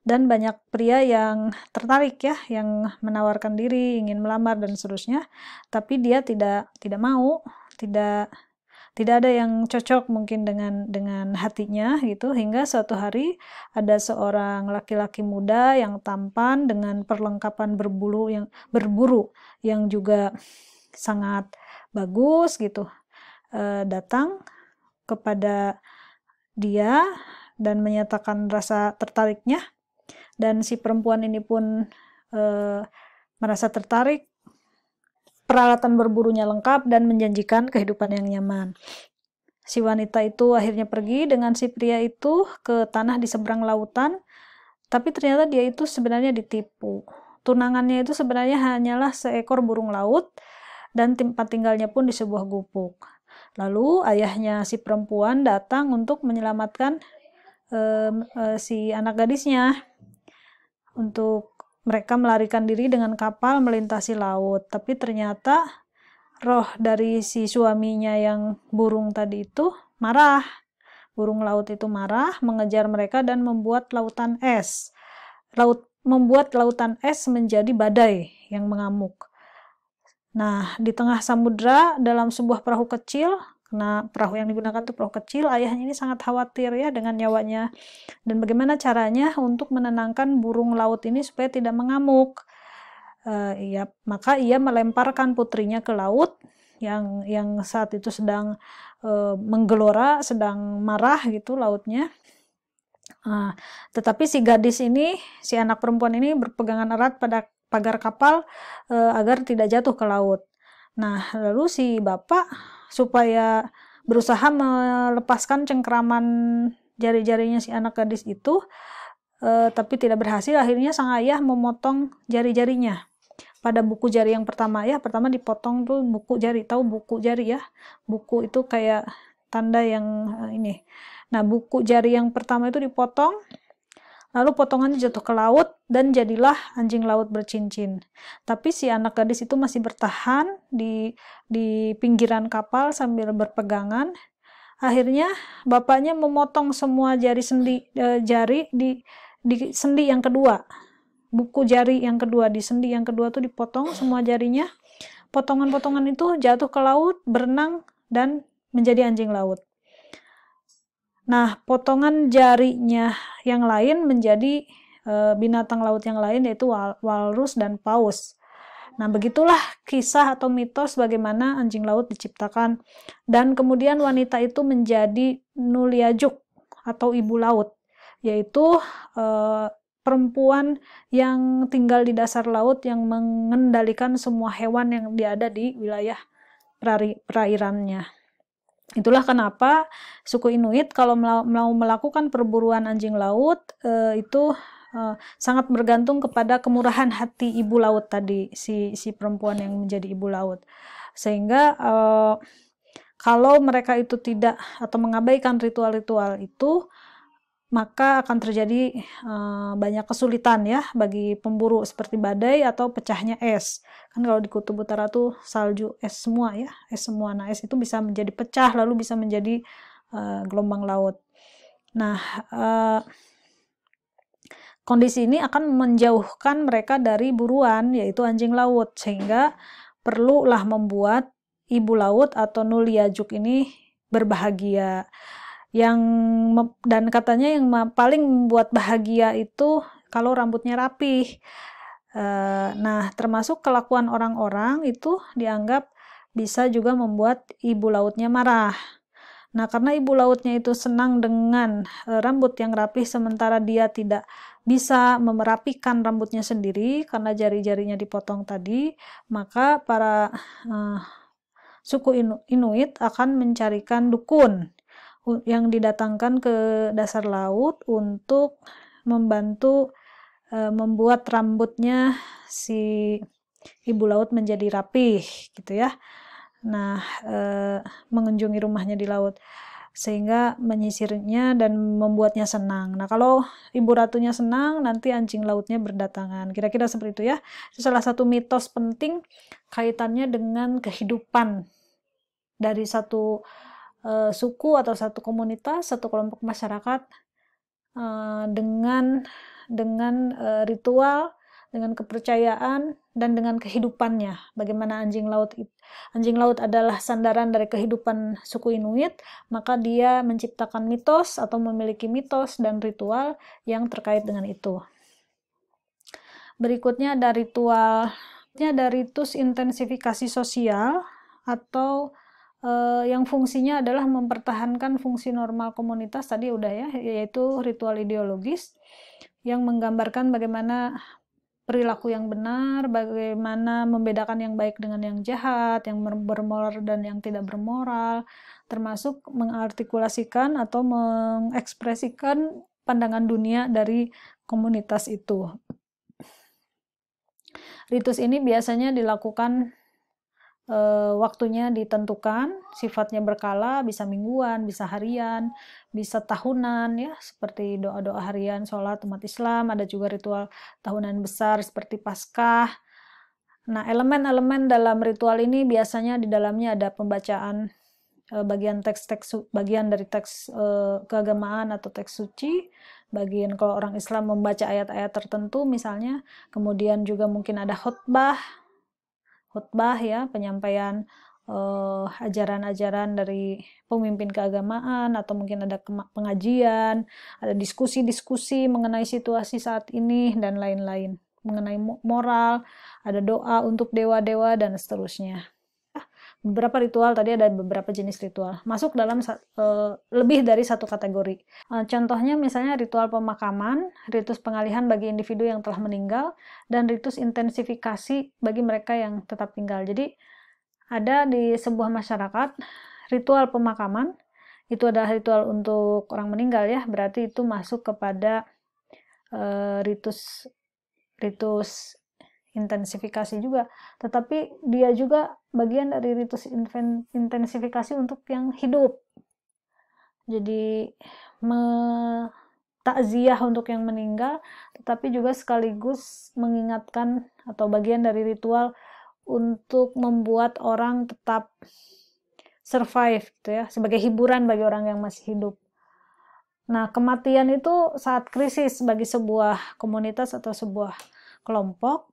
dan banyak pria yang tertarik ya yang menawarkan diri ingin melamar dan seterusnya tapi dia tidak tidak mau tidak tidak ada yang cocok mungkin dengan dengan hatinya gitu hingga suatu hari ada seorang laki-laki muda yang tampan dengan perlengkapan berbulu yang berburu yang juga sangat bagus gitu uh, datang kepada dia dan menyatakan rasa tertariknya dan si perempuan ini pun e, merasa tertarik peralatan berburunya lengkap dan menjanjikan kehidupan yang nyaman si wanita itu akhirnya pergi dengan si pria itu ke tanah di seberang lautan tapi ternyata dia itu sebenarnya ditipu tunangannya itu sebenarnya hanyalah seekor burung laut dan tempat tinggalnya pun di sebuah gubuk Lalu ayahnya si perempuan datang untuk menyelamatkan um, uh, si anak gadisnya. Untuk mereka melarikan diri dengan kapal melintasi laut, tapi ternyata roh dari si suaminya yang burung tadi itu marah. Burung laut itu marah, mengejar mereka dan membuat lautan es. Laut membuat lautan es menjadi badai yang mengamuk. Nah, di tengah samudra dalam sebuah perahu kecil, karena perahu yang digunakan itu perahu kecil, ayahnya ini sangat khawatir ya dengan nyawanya. Dan bagaimana caranya untuk menenangkan burung laut ini supaya tidak mengamuk. Uh, ya, maka ia melemparkan putrinya ke laut yang yang saat itu sedang uh, menggelora, sedang marah gitu lautnya. Uh, tetapi si gadis ini, si anak perempuan ini berpegangan erat pada pagar kapal e, agar tidak jatuh ke laut. Nah, lalu si bapak supaya berusaha melepaskan cengkeraman jari-jarinya si anak gadis itu, e, tapi tidak berhasil. Akhirnya sang ayah memotong jari-jarinya. Pada buku jari yang pertama ya, pertama dipotong tuh buku jari. Tahu buku jari ya? Buku itu kayak tanda yang eh, ini. Nah, buku jari yang pertama itu dipotong Lalu potongannya jatuh ke laut dan jadilah anjing laut bercincin. Tapi si anak gadis itu masih bertahan di di pinggiran kapal sambil berpegangan. Akhirnya bapaknya memotong semua jari sendi e, jari di di sendi yang kedua. Buku jari yang kedua di sendi yang kedua tuh dipotong semua jarinya. Potongan-potongan itu jatuh ke laut, berenang dan menjadi anjing laut. Nah, potongan jarinya yang lain menjadi e, binatang laut yang lain yaitu wal walrus dan paus. Nah, begitulah kisah atau mitos bagaimana anjing laut diciptakan dan kemudian wanita itu menjadi nuliajuk atau ibu laut, yaitu e, perempuan yang tinggal di dasar laut yang mengendalikan semua hewan yang diada di wilayah perairannya. Itulah kenapa suku Inuit kalau mau melakukan perburuan anjing laut eh, itu eh, sangat bergantung kepada kemurahan hati ibu laut tadi si si perempuan yang menjadi ibu laut. Sehingga eh, kalau mereka itu tidak atau mengabaikan ritual-ritual itu maka akan terjadi eh, banyak kesulitan ya bagi pemburu seperti badai atau pecahnya es kan kalau di kutub utara tuh salju es semua ya es semua nah es itu bisa menjadi pecah lalu bisa menjadi uh, gelombang laut nah uh, kondisi ini akan menjauhkan mereka dari buruan yaitu anjing laut sehingga perlulah membuat ibu laut atau nuliajuk ini berbahagia yang dan katanya yang paling membuat bahagia itu kalau rambutnya rapih Eh, nah, termasuk kelakuan orang-orang itu dianggap bisa juga membuat ibu lautnya marah. Nah, karena ibu lautnya itu senang dengan eh, rambut yang rapih sementara dia tidak bisa memerapikan rambutnya sendiri karena jari-jarinya dipotong tadi, maka para e, suku Inuit akan mencarikan dukun yang didatangkan ke dasar laut untuk membantu e, membuat rambutnya si ibu laut menjadi rapih gitu ya. Nah, e, mengunjungi rumahnya di laut sehingga menyisirnya dan membuatnya senang. Nah, kalau ibu ratunya senang, nanti anjing lautnya berdatangan. Kira-kira seperti itu ya. Itu salah satu mitos penting kaitannya dengan kehidupan dari satu e, suku atau satu komunitas, satu kelompok masyarakat e, dengan dengan uh, ritual, dengan kepercayaan dan dengan kehidupannya. Bagaimana anjing laut anjing laut adalah sandaran dari kehidupan suku Inuit, maka dia menciptakan mitos atau memiliki mitos dan ritual yang terkait dengan itu. Berikutnya ada ritual, ada ritus intensifikasi sosial atau eh, yang fungsinya adalah mempertahankan fungsi normal komunitas tadi udah ya, yaitu ritual ideologis yang menggambarkan bagaimana perilaku yang benar, bagaimana membedakan yang baik dengan yang jahat, yang bermoral dan yang tidak bermoral, termasuk mengartikulasikan atau mengekspresikan pandangan dunia dari komunitas itu. Ritus ini biasanya dilakukan e, waktunya ditentukan, sifatnya berkala, bisa mingguan, bisa harian, bisa tahunan ya, seperti doa-doa harian, sholat umat Islam, ada juga ritual tahunan besar seperti Paskah. Nah, elemen-elemen dalam ritual ini biasanya di dalamnya ada pembacaan eh, bagian teks-teks bagian dari teks e, keagamaan atau teks suci bagian kalau orang Islam membaca ayat-ayat tertentu misalnya kemudian juga mungkin ada khutbah khutbah ya, penyampaian eh, ajaran-ajaran uh, ajaran dari pemimpin keagamaan atau mungkin ada pengajian, ada diskusi-diskusi mengenai situasi saat ini dan lain-lain, mengenai moral, ada doa untuk dewa-dewa dan seterusnya beberapa ritual tadi ada beberapa jenis ritual masuk dalam uh, lebih dari satu kategori. Uh, contohnya misalnya ritual pemakaman, ritus pengalihan bagi individu yang telah meninggal dan ritus intensifikasi bagi mereka yang tetap tinggal. Jadi ada di sebuah masyarakat ritual pemakaman itu adalah ritual untuk orang meninggal ya, berarti itu masuk kepada uh, ritus ritus intensifikasi juga tetapi dia juga bagian dari ritus intensifikasi untuk yang hidup jadi takziah untuk yang meninggal, tetapi juga sekaligus mengingatkan atau bagian dari ritual untuk membuat orang tetap survive gitu ya, sebagai hiburan bagi orang yang masih hidup. Nah, kematian itu saat krisis bagi sebuah komunitas atau sebuah kelompok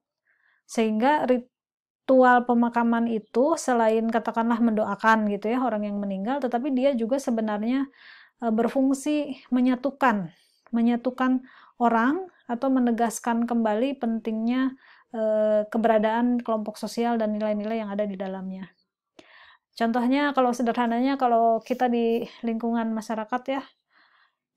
sehingga ritual pemakaman itu selain katakanlah mendoakan gitu ya orang yang meninggal tetapi dia juga sebenarnya e, berfungsi menyatukan menyatukan orang atau menegaskan kembali pentingnya e, keberadaan kelompok sosial dan nilai-nilai yang ada di dalamnya. Contohnya kalau sederhananya kalau kita di lingkungan masyarakat ya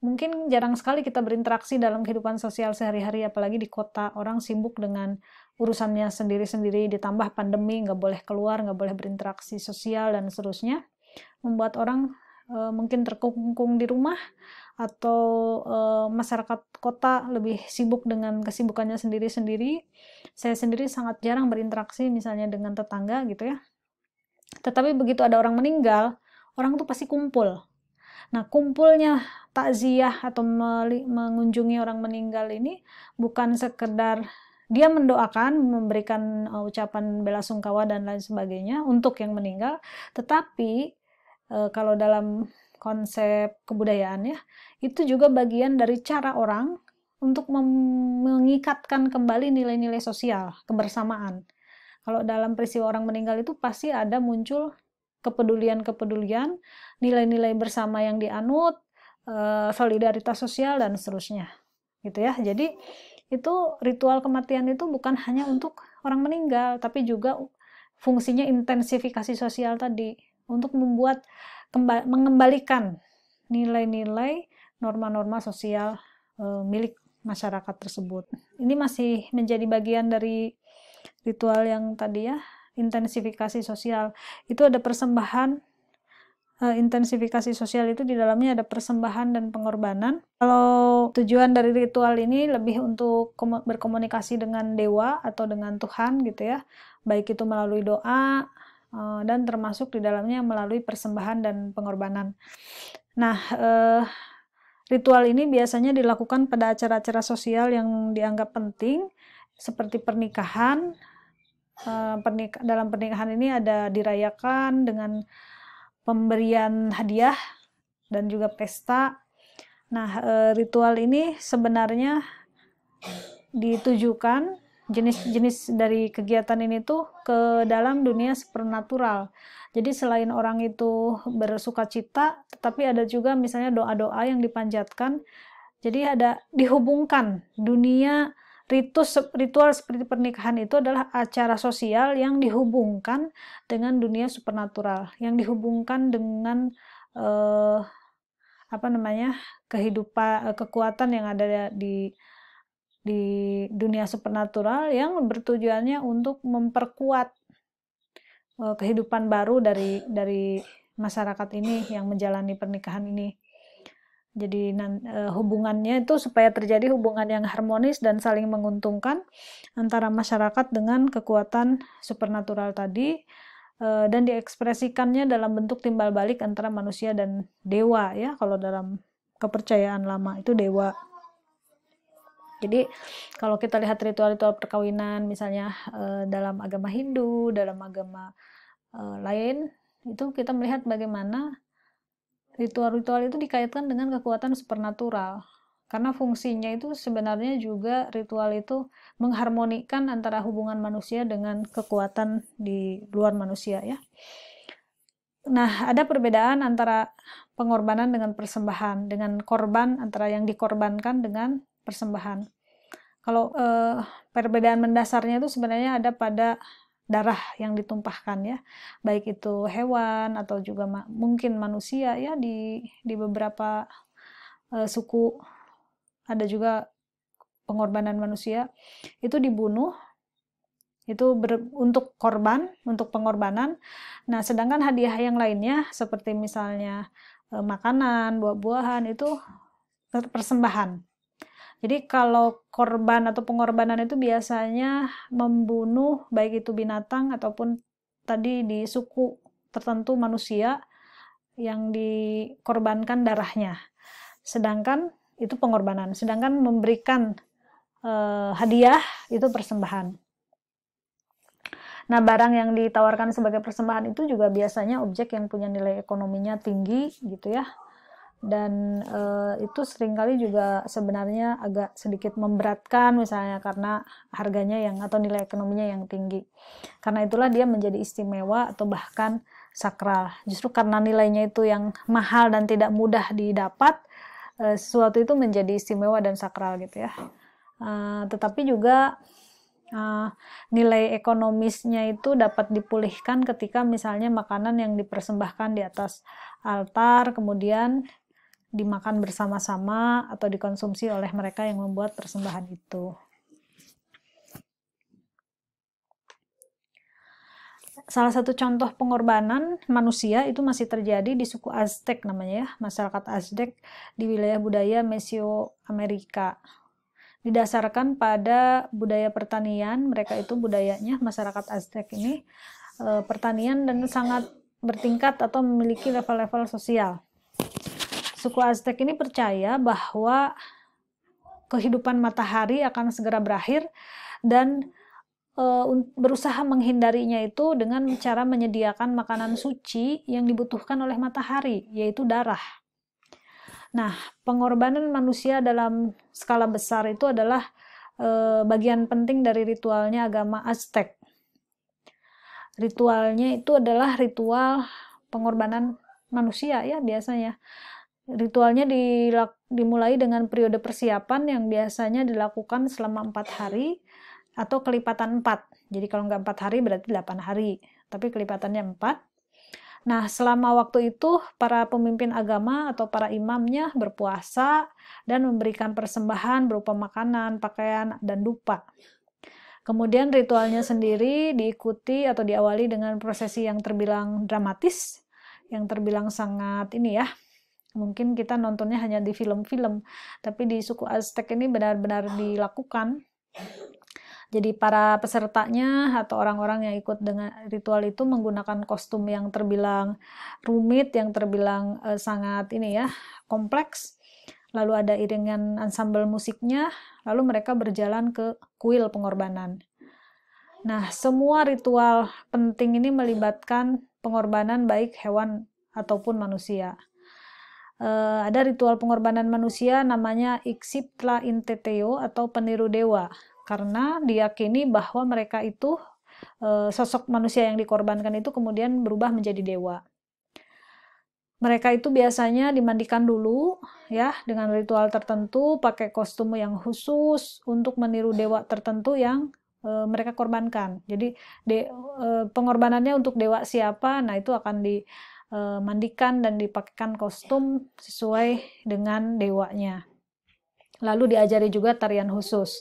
mungkin jarang sekali kita berinteraksi dalam kehidupan sosial sehari-hari apalagi di kota orang sibuk dengan urusannya sendiri-sendiri ditambah pandemi nggak boleh keluar nggak boleh berinteraksi sosial dan seterusnya membuat orang e, mungkin terkungkung di rumah atau e, masyarakat kota lebih sibuk dengan kesibukannya sendiri-sendiri saya sendiri sangat jarang berinteraksi misalnya dengan tetangga gitu ya tetapi begitu ada orang meninggal orang tuh pasti kumpul Nah, kumpulnya takziah atau mengunjungi orang meninggal ini bukan sekedar dia mendoakan, memberikan uh, ucapan bela sungkawa dan lain sebagainya untuk yang meninggal. Tetapi uh, kalau dalam konsep kebudayaan ya, itu juga bagian dari cara orang untuk mengikatkan kembali nilai-nilai sosial, kebersamaan. Kalau dalam peristiwa orang meninggal itu pasti ada muncul kepedulian-kepedulian, nilai-nilai bersama yang dianut, uh, solidaritas sosial dan seterusnya. Gitu ya. Jadi itu ritual kematian itu bukan hanya untuk orang meninggal, tapi juga fungsinya intensifikasi sosial tadi untuk membuat mengembalikan nilai-nilai norma-norma sosial e, milik masyarakat tersebut. Ini masih menjadi bagian dari ritual yang tadi ya, intensifikasi sosial. Itu ada persembahan Eh, intensifikasi sosial itu di dalamnya ada persembahan dan pengorbanan. Kalau tujuan dari ritual ini lebih untuk berkomunikasi dengan dewa atau dengan Tuhan gitu ya, baik itu melalui doa eh, dan termasuk di dalamnya melalui persembahan dan pengorbanan. Nah, eh, ritual ini biasanya dilakukan pada acara-acara sosial yang dianggap penting seperti pernikahan. dalam pernikahan ini ada dirayakan dengan pemberian hadiah dan juga pesta. Nah, eh, ritual ini sebenarnya ditujukan jenis-jenis dari kegiatan ini tuh ke dalam dunia supernatural. Jadi selain orang itu bersuka cita, tetapi ada juga misalnya doa-doa yang dipanjatkan. Jadi ada dihubungkan dunia Ritus ritual seperti pernikahan itu adalah acara sosial yang dihubungkan dengan dunia supernatural, yang dihubungkan dengan eh, apa namanya kehidupan eh, kekuatan yang ada di di dunia supernatural yang bertujuannya untuk memperkuat eh, kehidupan baru dari dari masyarakat ini yang menjalani pernikahan ini jadi eh, hubungannya itu supaya terjadi hubungan yang harmonis dan saling menguntungkan antara masyarakat dengan kekuatan supernatural tadi eh, dan diekspresikannya dalam bentuk timbal balik antara manusia dan dewa ya kalau dalam kepercayaan lama itu dewa. Jadi kalau kita lihat ritual-ritual perkawinan misalnya eh, dalam agama Hindu, dalam agama lain itu kita melihat bagaimana Ritual-ritual itu dikaitkan dengan kekuatan supernatural. Karena fungsinya itu sebenarnya juga ritual itu mengharmonikan antara hubungan manusia dengan kekuatan di luar manusia ya. Nah, ada perbedaan antara pengorbanan dengan persembahan, dengan korban antara yang dikorbankan dengan persembahan. Kalau eh, perbedaan mendasarnya itu sebenarnya ada pada darah yang ditumpahkan ya baik itu hewan atau juga ma mungkin manusia ya di di beberapa uh, suku ada juga pengorbanan manusia itu dibunuh itu ber, untuk korban untuk pengorbanan nah sedangkan hadiah yang lainnya seperti misalnya uh, makanan buah-buahan itu persembahan jadi kalau korban atau pengorbanan itu biasanya membunuh baik itu binatang ataupun tadi di suku tertentu manusia yang dikorbankan darahnya. Sedangkan itu pengorbanan. Sedangkan memberikan e, hadiah itu persembahan. Nah, barang yang ditawarkan sebagai persembahan itu juga biasanya objek yang punya nilai ekonominya tinggi gitu ya dan uh, itu seringkali juga sebenarnya agak sedikit memberatkan misalnya karena harganya yang atau nilai ekonominya yang tinggi karena itulah dia menjadi istimewa atau bahkan sakral justru karena nilainya itu yang mahal dan tidak mudah didapat uh, sesuatu itu menjadi istimewa dan sakral gitu ya uh, tetapi juga Uh, nilai ekonomisnya itu dapat dipulihkan ketika misalnya makanan yang dipersembahkan di atas altar kemudian dimakan bersama-sama atau dikonsumsi oleh mereka yang membuat persembahan itu. Salah satu contoh pengorbanan manusia itu masih terjadi di suku Aztec namanya ya, masyarakat Aztec di wilayah budaya Mesoamerika. Didasarkan pada budaya pertanian, mereka itu budayanya masyarakat Aztec ini eh, pertanian dan sangat bertingkat atau memiliki level-level sosial. Suku Aztek ini percaya bahwa kehidupan matahari akan segera berakhir dan e, berusaha menghindarinya itu dengan cara menyediakan makanan suci yang dibutuhkan oleh matahari, yaitu darah. Nah, pengorbanan manusia dalam skala besar itu adalah e, bagian penting dari ritualnya agama Aztek. Ritualnya itu adalah ritual pengorbanan manusia ya biasanya Ritualnya dimulai dengan periode persiapan yang biasanya dilakukan selama empat hari atau kelipatan empat. Jadi kalau nggak empat hari berarti delapan hari, tapi kelipatannya empat. Nah, selama waktu itu para pemimpin agama atau para imamnya berpuasa dan memberikan persembahan berupa makanan, pakaian, dan dupa. Kemudian ritualnya sendiri diikuti atau diawali dengan prosesi yang terbilang dramatis, yang terbilang sangat ini ya, mungkin kita nontonnya hanya di film-film tapi di suku Aztec ini benar-benar dilakukan jadi para pesertanya atau orang-orang yang ikut dengan ritual itu menggunakan kostum yang terbilang rumit yang terbilang eh, sangat ini ya kompleks lalu ada iringan ansambel musiknya lalu mereka berjalan ke kuil pengorbanan nah semua ritual penting ini melibatkan pengorbanan baik hewan ataupun manusia uh, ada ritual pengorbanan manusia namanya Iksiptla Inteteo atau peniru dewa karena diyakini bahwa mereka itu uh, sosok manusia yang dikorbankan itu kemudian berubah menjadi dewa. Mereka itu biasanya dimandikan dulu ya dengan ritual tertentu, pakai kostum yang khusus untuk meniru dewa tertentu yang e, mereka korbankan. Jadi de, e, pengorbanannya untuk dewa siapa, nah itu akan di Eh, mandikan dan dipakaikan kostum sesuai dengan dewanya. Lalu diajari juga tarian khusus.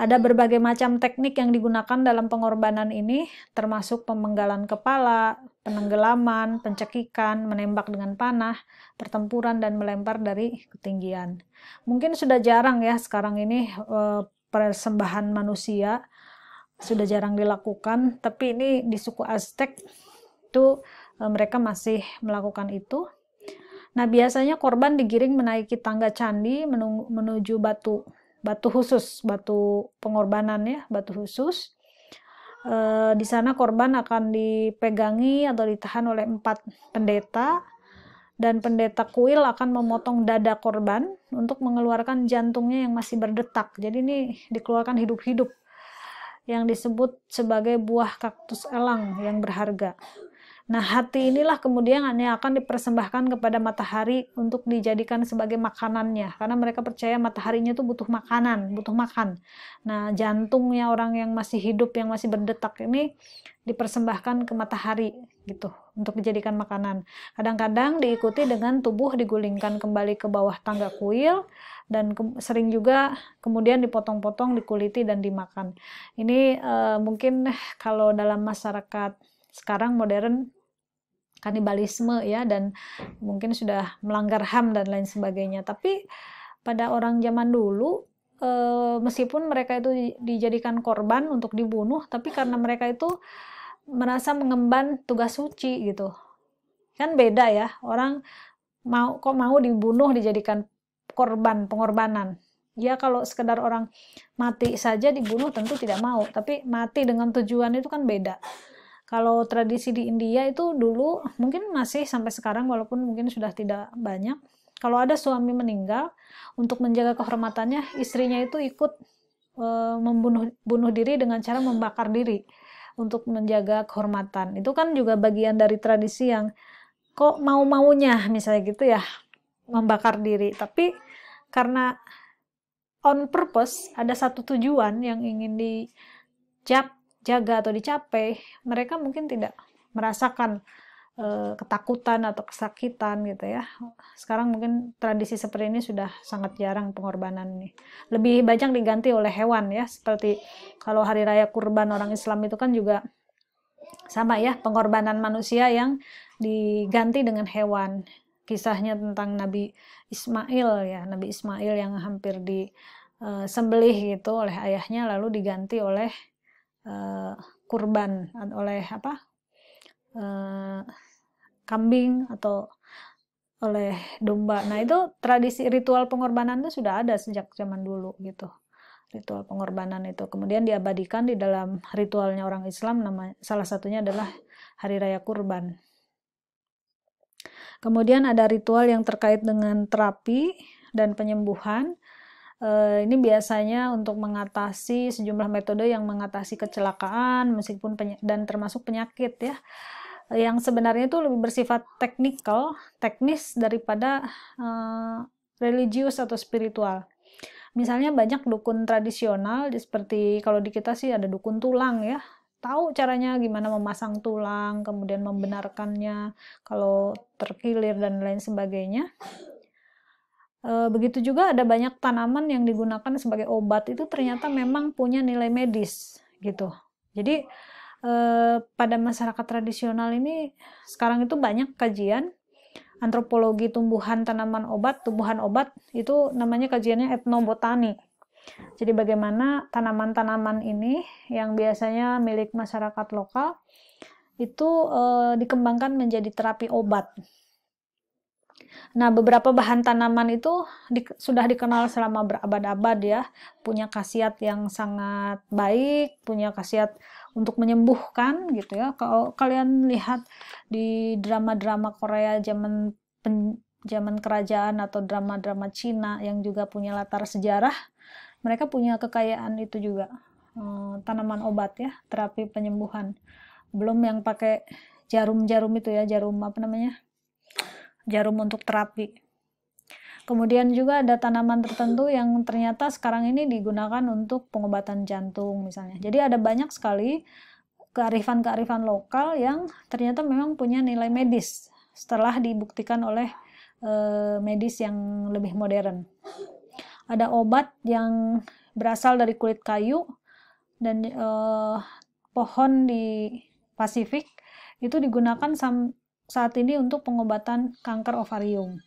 Ada berbagai macam teknik yang digunakan dalam pengorbanan ini, termasuk pemenggalan kepala, penenggelaman, pencekikan, menembak dengan panah, pertempuran, dan melempar dari ketinggian. Mungkin sudah jarang ya sekarang ini eh, persembahan manusia sudah jarang dilakukan, tapi ini di suku Aztek itu Eh, mereka masih melakukan itu. Nah, biasanya korban digiring menaiki tangga candi menuju batu batu khusus, batu pengorbanan ya, batu khusus. E, di sana korban akan dipegangi atau ditahan oleh empat pendeta dan pendeta kuil akan memotong dada korban untuk mengeluarkan jantungnya yang masih berdetak. Jadi ini dikeluarkan hidup-hidup yang disebut sebagai buah kaktus elang yang berharga. Nah, hati inilah kemudian yang akan dipersembahkan kepada matahari untuk dijadikan sebagai makanannya. Karena mereka percaya mataharinya itu butuh makanan, butuh makan. Nah, jantungnya orang yang masih hidup, yang masih berdetak ini dipersembahkan ke matahari gitu untuk dijadikan makanan. Kadang-kadang diikuti dengan tubuh digulingkan kembali ke bawah tangga kuil dan ke, sering juga kemudian dipotong-potong, dikuliti dan dimakan. Ini uh, mungkin kalau dalam masyarakat sekarang modern kanibalisme ya dan mungkin sudah melanggar HAM dan lain sebagainya. Tapi pada orang zaman dulu e, meskipun mereka itu dijadikan korban untuk dibunuh, tapi karena mereka itu merasa mengemban tugas suci gitu. Kan beda ya, orang mau kok mau dibunuh dijadikan korban, pengorbanan. Ya kalau sekedar orang mati saja dibunuh tentu tidak mau, tapi mati dengan tujuan itu kan beda. Kalau tradisi di India itu dulu mungkin masih sampai sekarang walaupun mungkin sudah tidak banyak. Kalau ada suami meninggal, untuk menjaga kehormatannya istrinya itu ikut e, membunuh bunuh diri dengan cara membakar diri untuk menjaga kehormatan. Itu kan juga bagian dari tradisi yang kok mau-maunya misalnya gitu ya membakar diri. Tapi karena on purpose ada satu tujuan yang ingin dicap dijaga atau dicapai, mereka mungkin tidak merasakan eh, ketakutan atau kesakitan gitu ya. Sekarang mungkin tradisi seperti ini sudah sangat jarang pengorbanan ini. Lebih banyak diganti oleh hewan ya, seperti kalau hari raya kurban orang Islam itu kan juga sama ya, pengorbanan manusia yang diganti dengan hewan. Kisahnya tentang Nabi Ismail ya, Nabi Ismail yang hampir disembelih eh, gitu oleh ayahnya lalu diganti oleh uh, kurban oleh apa uh, kambing atau oleh domba. Nah itu tradisi ritual pengorbanan itu sudah ada sejak zaman dulu gitu ritual pengorbanan itu kemudian diabadikan di dalam ritualnya orang Islam nama salah satunya adalah hari raya kurban. Kemudian ada ritual yang terkait dengan terapi dan penyembuhan. Eh, ini biasanya untuk mengatasi sejumlah metode yang mengatasi kecelakaan meskipun dan termasuk penyakit ya yang sebenarnya itu lebih bersifat teknikal, teknis daripada uh, religius atau spiritual. Misalnya banyak dukun tradisional seperti kalau di kita sih ada dukun tulang ya. Tahu caranya gimana memasang tulang, kemudian membenarkannya kalau terkilir dan lain sebagainya. Eh, begitu juga ada banyak tanaman yang digunakan sebagai obat itu ternyata memang punya nilai medis gitu. Jadi eh, pada masyarakat tradisional ini sekarang itu banyak kajian antropologi tumbuhan tanaman obat, tumbuhan obat itu namanya kajiannya etnobotani. Jadi bagaimana tanaman-tanaman ini yang biasanya milik masyarakat lokal itu eh, dikembangkan menjadi terapi obat Nah, beberapa bahan tanaman itu di, sudah dikenal selama berabad-abad ya, punya khasiat yang sangat baik, punya khasiat untuk menyembuhkan gitu ya. Kalau kalian lihat di drama-drama Korea zaman pen, zaman kerajaan atau drama-drama Cina yang juga punya latar sejarah, mereka punya kekayaan itu juga eh, tanaman obat ya, terapi penyembuhan. Belum yang pakai jarum-jarum itu ya, jarum apa namanya? jarum untuk terapi. Kemudian juga ada tanaman tertentu yang ternyata sekarang ini digunakan untuk pengobatan jantung misalnya. Jadi ada banyak sekali kearifan-kearifan lokal yang ternyata memang punya nilai medis setelah dibuktikan oleh e, medis yang lebih modern. Ada obat yang berasal dari kulit kayu dan e, pohon di Pasifik itu digunakan sam saat ini untuk pengobatan kanker ovarium.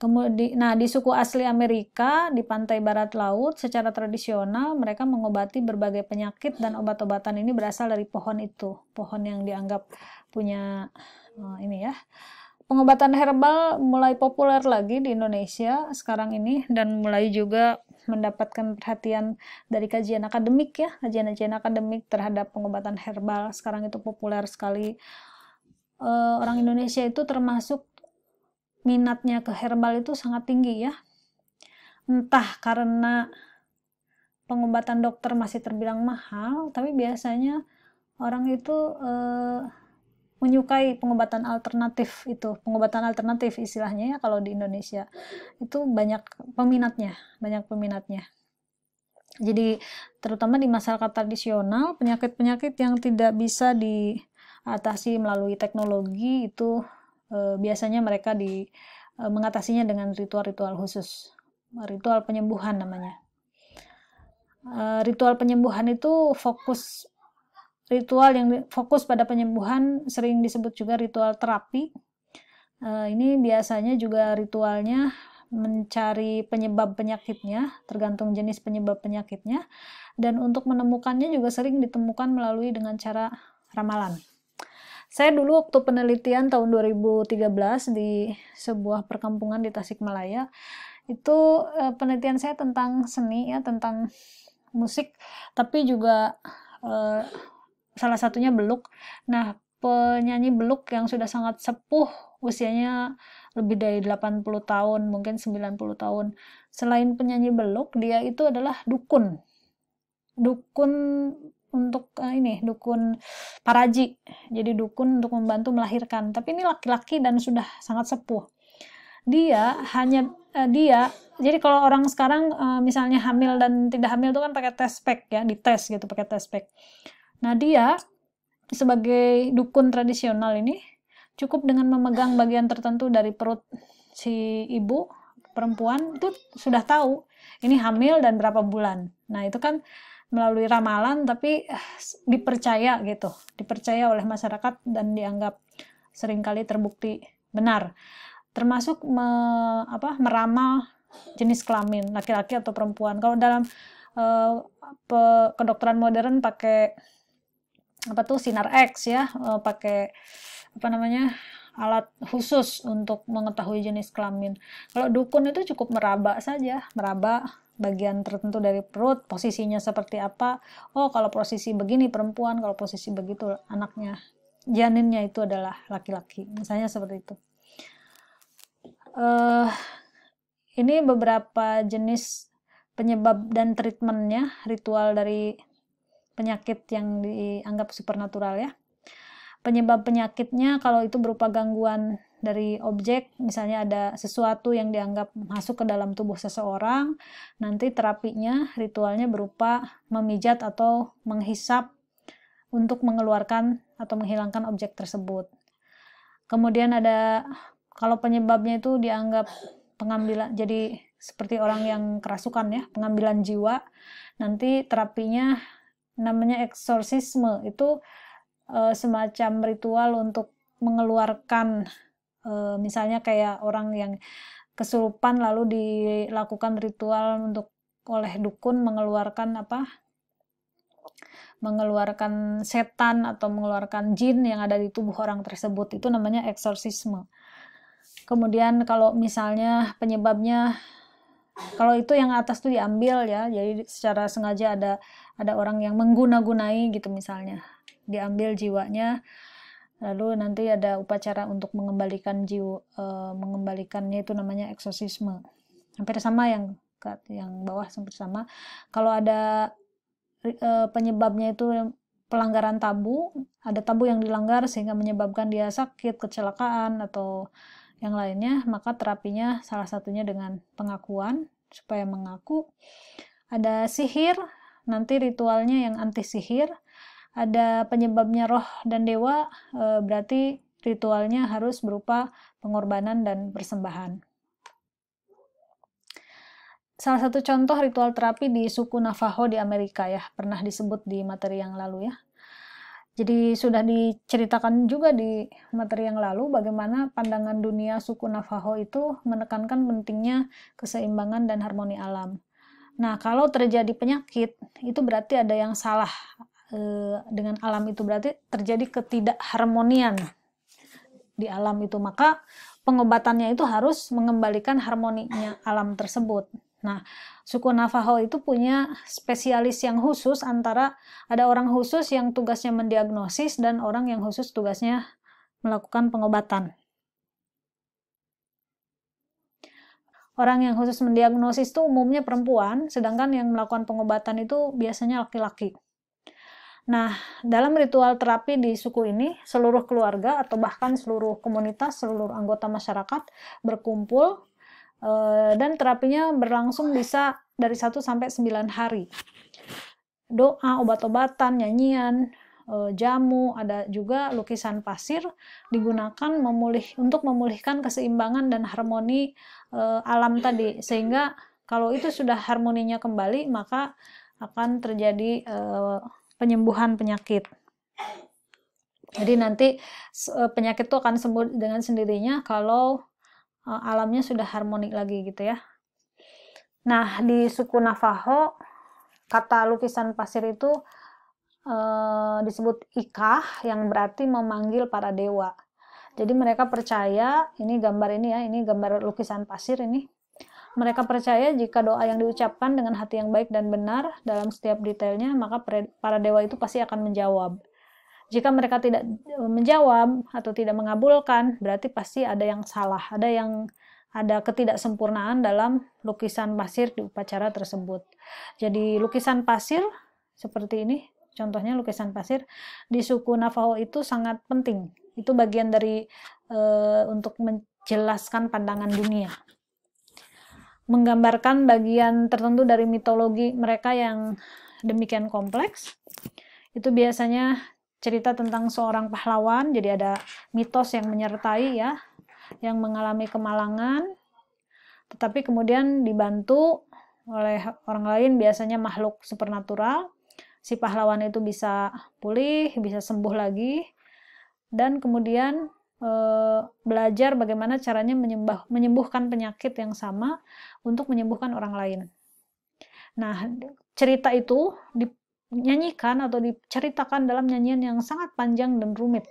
Kemudian, nah di suku asli Amerika di pantai barat laut secara tradisional mereka mengobati berbagai penyakit dan obat-obatan ini berasal dari pohon itu, pohon yang dianggap punya eh, ini ya. Pengobatan herbal mulai populer lagi di Indonesia sekarang ini dan mulai juga mendapatkan perhatian dari kajian akademik ya, kajian-kajian akademik terhadap pengobatan herbal sekarang itu populer sekali uh, orang Indonesia itu termasuk minatnya ke herbal itu sangat tinggi ya. Entah karena pengobatan dokter masih terbilang mahal, tapi biasanya orang itu uh, menyukai pengobatan alternatif itu, pengobatan alternatif istilahnya ya kalau di Indonesia. Itu banyak peminatnya, banyak peminatnya. Jadi terutama di masyarakat tradisional, penyakit-penyakit yang tidak bisa di atasi melalui teknologi itu e, biasanya mereka di e, mengatasinya dengan ritual-ritual khusus ritual penyembuhan namanya e, ritual penyembuhan itu fokus ritual yang fokus pada penyembuhan sering disebut juga ritual terapi e, ini biasanya juga ritualnya mencari penyebab penyakitnya, tergantung jenis penyebab penyakitnya, dan untuk menemukannya juga sering ditemukan melalui dengan cara ramalan. Saya dulu waktu penelitian tahun 2013 di sebuah perkampungan di Tasikmalaya, itu eh, penelitian saya tentang seni ya, tentang musik, tapi juga uh, salah satunya beluk. Nah, penyanyi beluk yang sudah sangat sepuh usianya lebih dari 80 tahun, mungkin 90 tahun. Selain penyanyi beluk, dia itu adalah dukun. Dukun untuk uh, ini dukun paraji jadi dukun untuk membantu melahirkan tapi ini laki-laki dan sudah sangat sepuh dia hanya uh, dia jadi kalau orang sekarang uh, misalnya hamil dan tidak hamil itu kan pakai ya, tes pack ya dites gitu pakai tes pack nah dia sebagai dukun tradisional ini cukup dengan memegang bagian tertentu dari perut si ibu perempuan itu sudah tahu ini hamil dan berapa bulan nah itu kan melalui ramalan tapi eh, dipercaya gitu dipercaya oleh masyarakat dan dianggap seringkali terbukti benar termasuk me, apa meramal jenis kelamin laki-laki atau perempuan kalau dalam eh, pe, kedokteran modern pakai apa tuh sinar X ya eh, pakai apa namanya alat khusus untuk mengetahui jenis kelamin. Kalau dukun itu cukup meraba saja, meraba bagian tertentu dari perut, posisinya seperti apa. Oh, kalau posisi begini perempuan, kalau posisi begitu anaknya. Janinnya itu adalah laki-laki. Misalnya seperti itu. Uh, ini beberapa jenis penyebab dan treatmentnya, ritual dari penyakit yang dianggap supernatural ya penyebab penyakitnya kalau itu berupa gangguan dari objek misalnya ada sesuatu yang dianggap masuk ke dalam tubuh seseorang nanti terapinya ritualnya berupa memijat atau menghisap untuk mengeluarkan atau menghilangkan objek tersebut kemudian ada kalau penyebabnya itu dianggap pengambilan jadi seperti orang yang kerasukan ya pengambilan jiwa nanti terapinya namanya eksorsisme itu uh, semacam ritual untuk mengeluarkan uh, misalnya kayak orang yang kesurupan lalu dilakukan ritual untuk oleh dukun mengeluarkan apa mengeluarkan setan atau mengeluarkan jin yang ada di tubuh orang tersebut itu namanya eksorsisme kemudian kalau misalnya penyebabnya kalau itu yang atas tuh diambil ya jadi secara sengaja ada ada orang yang mengguna-gunai gitu misalnya diambil jiwanya lalu nanti ada upacara untuk mengembalikan jiwa uh, mengembalikannya itu namanya eksosisme hampir sama yang yang bawah hampir sama kalau ada uh, penyebabnya itu pelanggaran tabu ada tabu yang dilanggar sehingga menyebabkan dia sakit kecelakaan atau yang lainnya maka terapinya salah satunya dengan pengakuan supaya mengaku ada sihir nanti ritualnya yang anti sihir ada penyebabnya roh dan dewa, e, berarti ritualnya harus berupa pengorbanan dan persembahan. Salah satu contoh ritual terapi di suku Navajo di Amerika ya, pernah disebut di materi yang lalu ya. Jadi sudah diceritakan juga di materi yang lalu bagaimana pandangan dunia suku Navajo itu menekankan pentingnya keseimbangan dan harmoni alam. Nah, kalau terjadi penyakit, itu berarti ada yang salah Eh, dengan alam itu berarti terjadi ketidakharmonian di alam itu maka pengobatannya itu harus mengembalikan harmoninya alam tersebut nah suku Navajo itu punya spesialis yang khusus antara ada orang khusus yang tugasnya mendiagnosis dan orang yang khusus tugasnya melakukan pengobatan orang yang khusus mendiagnosis itu umumnya perempuan sedangkan yang melakukan pengobatan itu biasanya laki-laki Nah, dalam ritual terapi di suku ini, seluruh keluarga atau bahkan seluruh komunitas, seluruh anggota masyarakat berkumpul eh, dan terapinya berlangsung bisa dari 1 sampai 9 hari. Doa, obat-obatan, nyanyian, eh, jamu, ada juga lukisan pasir digunakan memulih untuk memulihkan keseimbangan dan harmoni eh, alam tadi sehingga kalau itu sudah harmoninya kembali maka akan terjadi penyembuhan penyakit. Jadi nanti eh, penyakit itu akan sembuh dengan sendirinya kalau eh, alamnya sudah harmonik lagi gitu ya. Nah, di suku Navajo kata lukisan pasir itu eh, disebut ikah yang berarti memanggil para dewa. Jadi mereka percaya ini gambar ini ya, ini gambar lukisan pasir ini mereka percaya jika doa yang diucapkan dengan hati yang baik dan benar dalam setiap detailnya, maka para dewa itu pasti akan menjawab. Jika mereka tidak e, menjawab atau tidak mengabulkan, berarti pasti ada yang salah, ada yang ada ketidaksempurnaan dalam lukisan pasir di upacara tersebut. Jadi lukisan pasir seperti ini, contohnya lukisan pasir di suku Navajo itu sangat penting. Itu bagian dari e, untuk menjelaskan pandangan dunia menggambarkan bagian tertentu dari mitologi mereka yang demikian kompleks. Itu biasanya cerita tentang seorang pahlawan, jadi ada mitos yang menyertai ya, yang mengalami kemalangan, tetapi kemudian dibantu oleh orang lain biasanya makhluk supernatural. Si pahlawan itu bisa pulih, bisa sembuh lagi, dan kemudian uh, belajar bagaimana caranya menyembah, menyembuhkan penyakit yang sama untuk menyembuhkan orang lain. Nah, cerita itu dinyanyikan atau diceritakan dalam nyanyian yang sangat panjang dan rumit.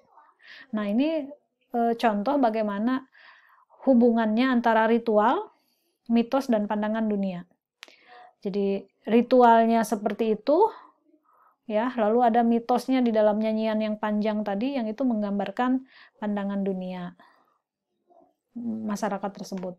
Nah, ini e, contoh bagaimana hubungannya antara ritual, mitos, dan pandangan dunia. Jadi, ritualnya seperti itu, ya lalu ada mitosnya di dalam nyanyian yang panjang tadi yang itu menggambarkan pandangan dunia mm, masyarakat tersebut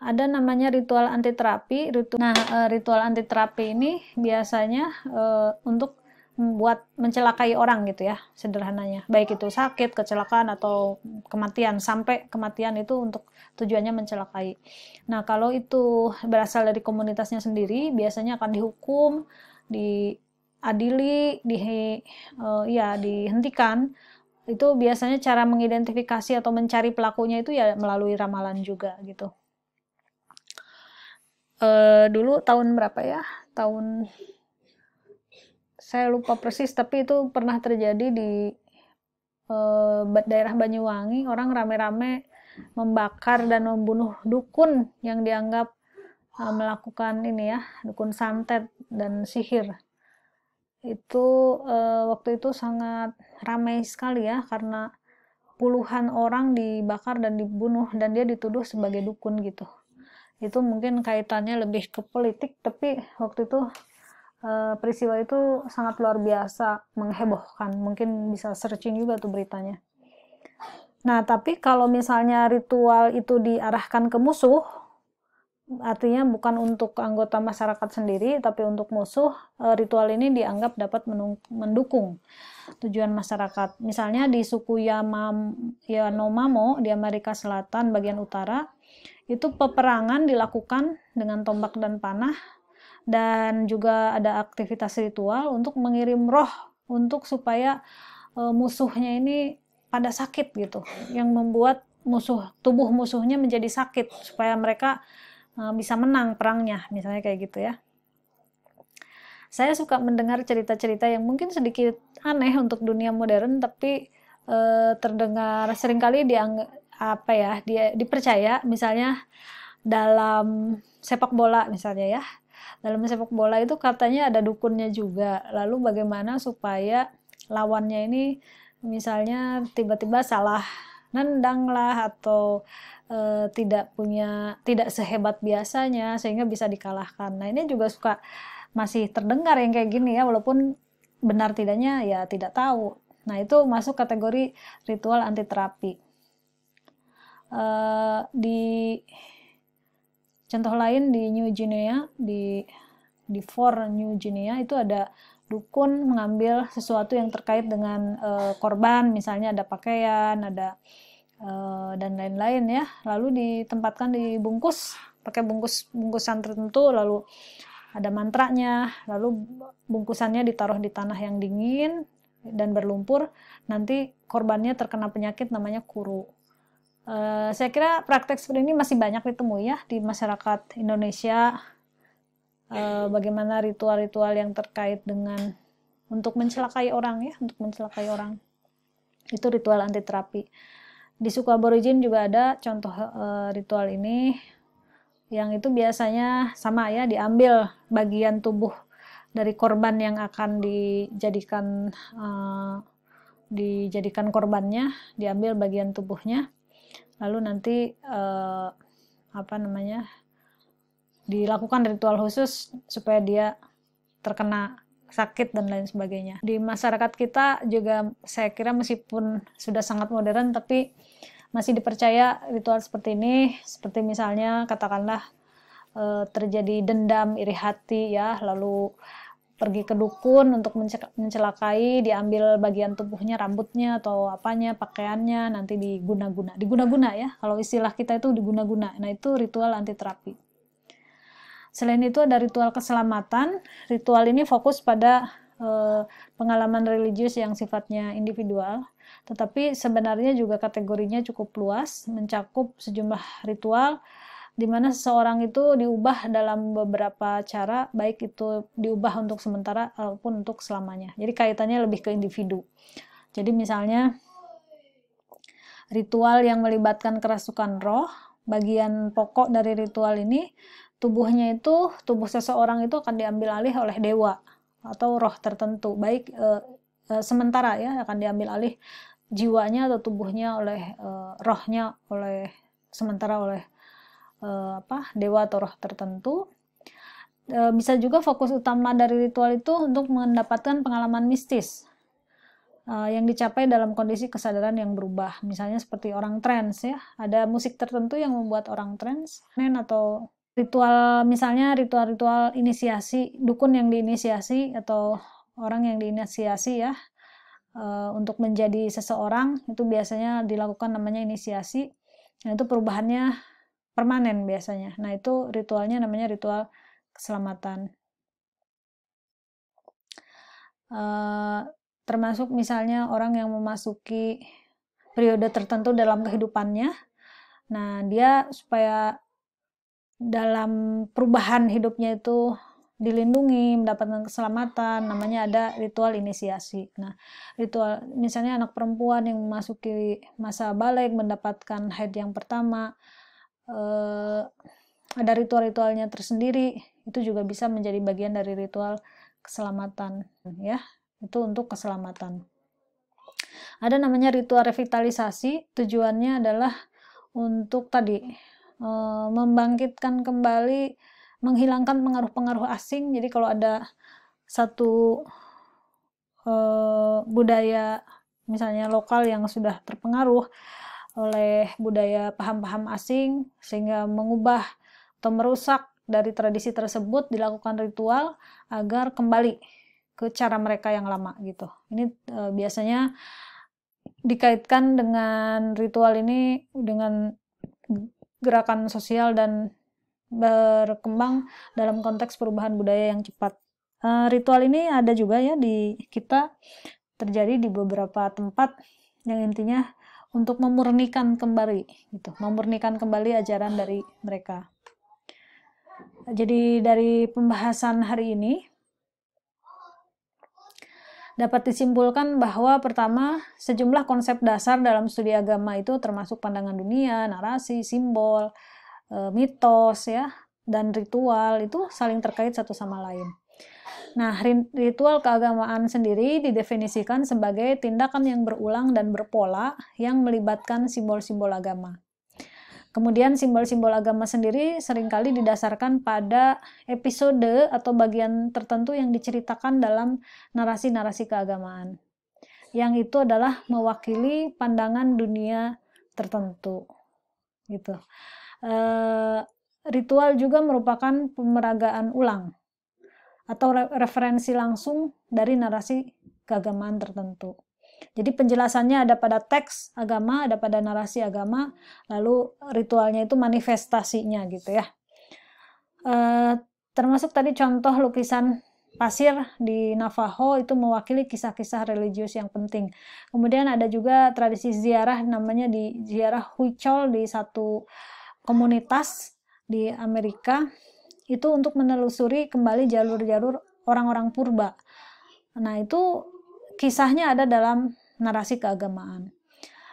ada namanya ritual antiterapi ritual nah e, ritual antiterapi ini biasanya e, untuk membuat mencelakai orang gitu ya sederhananya baik itu sakit kecelakaan atau kematian sampai kematian itu untuk tujuannya mencelakai nah kalau itu berasal dari komunitasnya sendiri biasanya akan dihukum diadili, di uh, eh, ya dihentikan, itu biasanya cara mengidentifikasi atau mencari pelakunya itu ya melalui ramalan juga gitu. Uh, dulu tahun berapa ya? Tahun saya lupa persis tapi itu pernah terjadi di uh, daerah Banyuwangi orang rame-rame membakar dan membunuh dukun yang dianggap Eh, melakukan ini ya dukun santet dan sihir itu e, waktu itu sangat ramai sekali ya karena puluhan orang dibakar dan dibunuh dan dia dituduh sebagai dukun gitu itu mungkin kaitannya lebih ke politik tapi waktu itu e, peristiwa itu sangat luar biasa menghebohkan mungkin bisa searching juga tuh beritanya nah tapi kalau misalnya ritual itu diarahkan ke musuh artinya bukan untuk anggota masyarakat sendiri, tapi untuk musuh, e, ritual ini dianggap dapat mendukung tujuan masyarakat. Misalnya di suku Yamam, Yanomamo di Amerika Selatan bagian utara, itu peperangan dilakukan dengan tombak dan panah, dan juga ada aktivitas ritual untuk mengirim roh untuk supaya e, musuhnya ini pada sakit gitu, yang membuat musuh tubuh musuhnya menjadi sakit supaya mereka Eh, bisa menang perangnya, misalnya kayak gitu ya. Saya suka mendengar cerita-cerita yang mungkin sedikit aneh untuk dunia modern, tapi e, terdengar seringkali dianggap apa ya, dia dipercaya misalnya dalam sepak bola misalnya ya. Dalam sepak bola itu katanya ada dukunnya juga. Lalu bagaimana supaya lawannya ini misalnya tiba-tiba salah nendang lah atau uh, tidak punya tidak sehebat biasanya sehingga bisa dikalahkan. Nah, ini juga suka masih terdengar yang kayak gini ya walaupun benar tidaknya ya tidak tahu. Nah, itu masuk kategori ritual anti terapi. Uh, eh, di contoh lain di New Guinea di di For New Guinea itu ada dukun mengambil sesuatu yang terkait dengan uh, korban, misalnya ada pakaian, ada Eh, dan lain-lain ya lalu ditempatkan di bungkus pakai bungkus bungkusan tertentu lalu ada mantranya lalu bungkusannya ditaruh di tanah yang dingin dan berlumpur nanti korbannya terkena penyakit namanya kuru Uh, saya kira praktek seperti ini masih banyak ditemui ya di masyarakat Indonesia. Uh, bagaimana ritual-ritual yang terkait dengan untuk mencelakai orang ya, untuk mencelakai orang itu ritual anti terapi. Di suku Aborigin juga ada contoh e, ritual ini yang itu biasanya sama ya diambil bagian tubuh dari korban yang akan dijadikan e, dijadikan korbannya, diambil bagian tubuhnya. Lalu nanti e, apa namanya? dilakukan ritual khusus supaya dia terkena sakit dan lain sebagainya. Di masyarakat kita juga saya kira meskipun sudah sangat modern tapi masih dipercaya ritual seperti ini seperti misalnya katakanlah eh, terjadi dendam iri hati ya lalu pergi ke dukun untuk mencelakai diambil bagian tubuhnya rambutnya atau apanya pakaiannya nanti diguna-guna diguna-guna ya kalau istilah kita itu diguna-guna nah itu ritual anti terapi selain itu ada ritual keselamatan ritual ini fokus pada eh, pengalaman religius yang sifatnya individual tetapi sebenarnya juga kategorinya cukup luas, mencakup sejumlah ritual di mana seseorang itu diubah dalam beberapa cara, baik itu diubah untuk sementara ataupun untuk selamanya. Jadi kaitannya lebih ke individu. Jadi misalnya ritual yang melibatkan kerasukan roh, bagian pokok dari ritual ini tubuhnya itu tubuh seseorang itu akan diambil alih oleh dewa atau roh tertentu, baik e, e, sementara ya akan diambil alih jiwanya atau tubuhnya oleh uh, rohnya oleh sementara oleh uh, apa dewa atau roh tertentu uh, bisa juga fokus utama dari ritual itu untuk mendapatkan pengalaman mistis uh, yang dicapai dalam kondisi kesadaran yang berubah misalnya seperti orang trans ya ada musik tertentu yang membuat orang trans nen atau ritual misalnya ritual-ritual inisiasi dukun yang diinisiasi atau orang yang diinisiasi ya Eh, untuk menjadi seseorang itu biasanya dilakukan namanya inisiasi. Nah, itu perubahannya permanen biasanya. Nah, itu ritualnya namanya ritual keselamatan. Uh, termasuk misalnya orang yang memasuki periode tertentu dalam kehidupannya. Nah, dia supaya dalam perubahan hidupnya itu dilindungi, mendapatkan keselamatan, namanya ada ritual inisiasi. Nah, ritual misalnya anak perempuan yang memasuki masa balik mendapatkan haid yang pertama, eh, ada ritual-ritualnya tersendiri, itu juga bisa menjadi bagian dari ritual keselamatan, ya. Itu untuk keselamatan. Ada namanya ritual revitalisasi, tujuannya adalah untuk tadi eh, membangkitkan kembali menghilangkan pengaruh-pengaruh asing. Jadi kalau ada satu eh, budaya misalnya lokal yang sudah terpengaruh oleh budaya paham-paham asing sehingga mengubah atau merusak dari tradisi tersebut dilakukan ritual agar kembali ke cara mereka yang lama gitu. Ini e, biasanya dikaitkan dengan ritual ini dengan gerakan sosial dan berkembang dalam konteks perubahan budaya yang cepat. Uh, ritual ini ada juga ya di kita terjadi di beberapa tempat yang intinya untuk memurnikan kembali gitu, memurnikan kembali ajaran dari mereka. Jadi dari pembahasan hari ini dapat disimpulkan bahwa pertama, sejumlah konsep dasar dalam studi agama itu termasuk pandangan dunia, narasi, simbol, Eh, mitos ya dan ritual itu saling terkait satu sama lain. Nah, ritual keagamaan sendiri didefinisikan sebagai tindakan yang berulang dan berpola yang melibatkan simbol-simbol agama. Kemudian simbol-simbol agama sendiri seringkali didasarkan pada episode atau bagian tertentu yang diceritakan dalam narasi-narasi keagamaan. Yang itu adalah mewakili pandangan dunia tertentu. Gitu. Eh, ritual juga merupakan pemeragaan ulang atau referensi langsung dari narasi keagamaan tertentu. Jadi penjelasannya ada pada teks agama, ada pada narasi agama, lalu ritualnya itu manifestasinya gitu ya. E, termasuk tadi contoh lukisan pasir di Navajo itu mewakili kisah-kisah religius yang penting. Kemudian ada juga tradisi ziarah namanya di ziarah Huichol di satu komunitas di Amerika itu untuk menelusuri kembali jalur-jalur orang-orang purba. Nah, itu kisahnya ada dalam narasi keagamaan.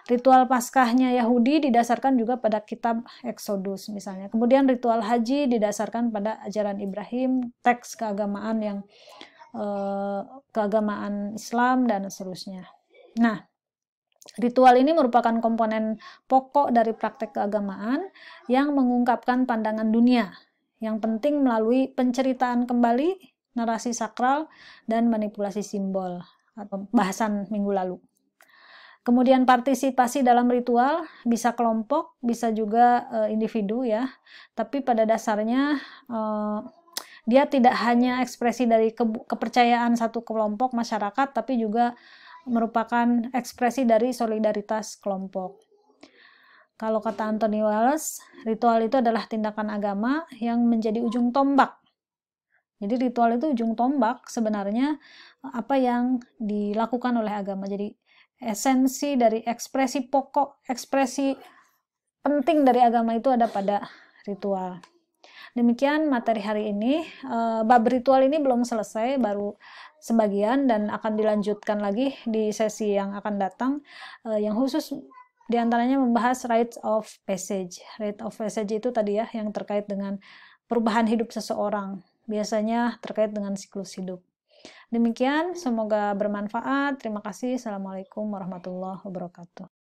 Ritual Paskahnya Yahudi didasarkan juga pada kitab Exodus misalnya. Kemudian ritual haji didasarkan pada ajaran Ibrahim, teks keagamaan yang eh, keagamaan Islam dan seterusnya. Nah, Ritual ini merupakan komponen pokok dari praktek keagamaan yang mengungkapkan pandangan dunia, yang penting melalui penceritaan kembali narasi sakral dan manipulasi simbol atau bahasan minggu lalu. Kemudian partisipasi dalam ritual bisa kelompok, bisa juga eh, individu ya. Tapi pada dasarnya eh, dia tidak hanya ekspresi dari kepercayaan satu kelompok masyarakat tapi juga merupakan ekspresi dari solidaritas kelompok. Kalau kata Anthony Wallace, ritual itu adalah tindakan agama yang menjadi ujung tombak. Jadi ritual itu ujung tombak sebenarnya eh, apa yang dilakukan oleh agama. Jadi esensi dari ekspresi pokok, ekspresi penting dari agama itu ada pada ritual. Demikian materi hari ini. Eh, bab ritual ini belum selesai, baru sebagian dan akan dilanjutkan lagi di sesi yang akan datang eh, yang khusus diantaranya membahas rites of passage. rites of passage itu tadi ya yang terkait dengan perubahan hidup seseorang, biasanya terkait dengan siklus hidup. Demikian, semoga bermanfaat. Terima kasih. Assalamualaikum warahmatullahi wabarakatuh.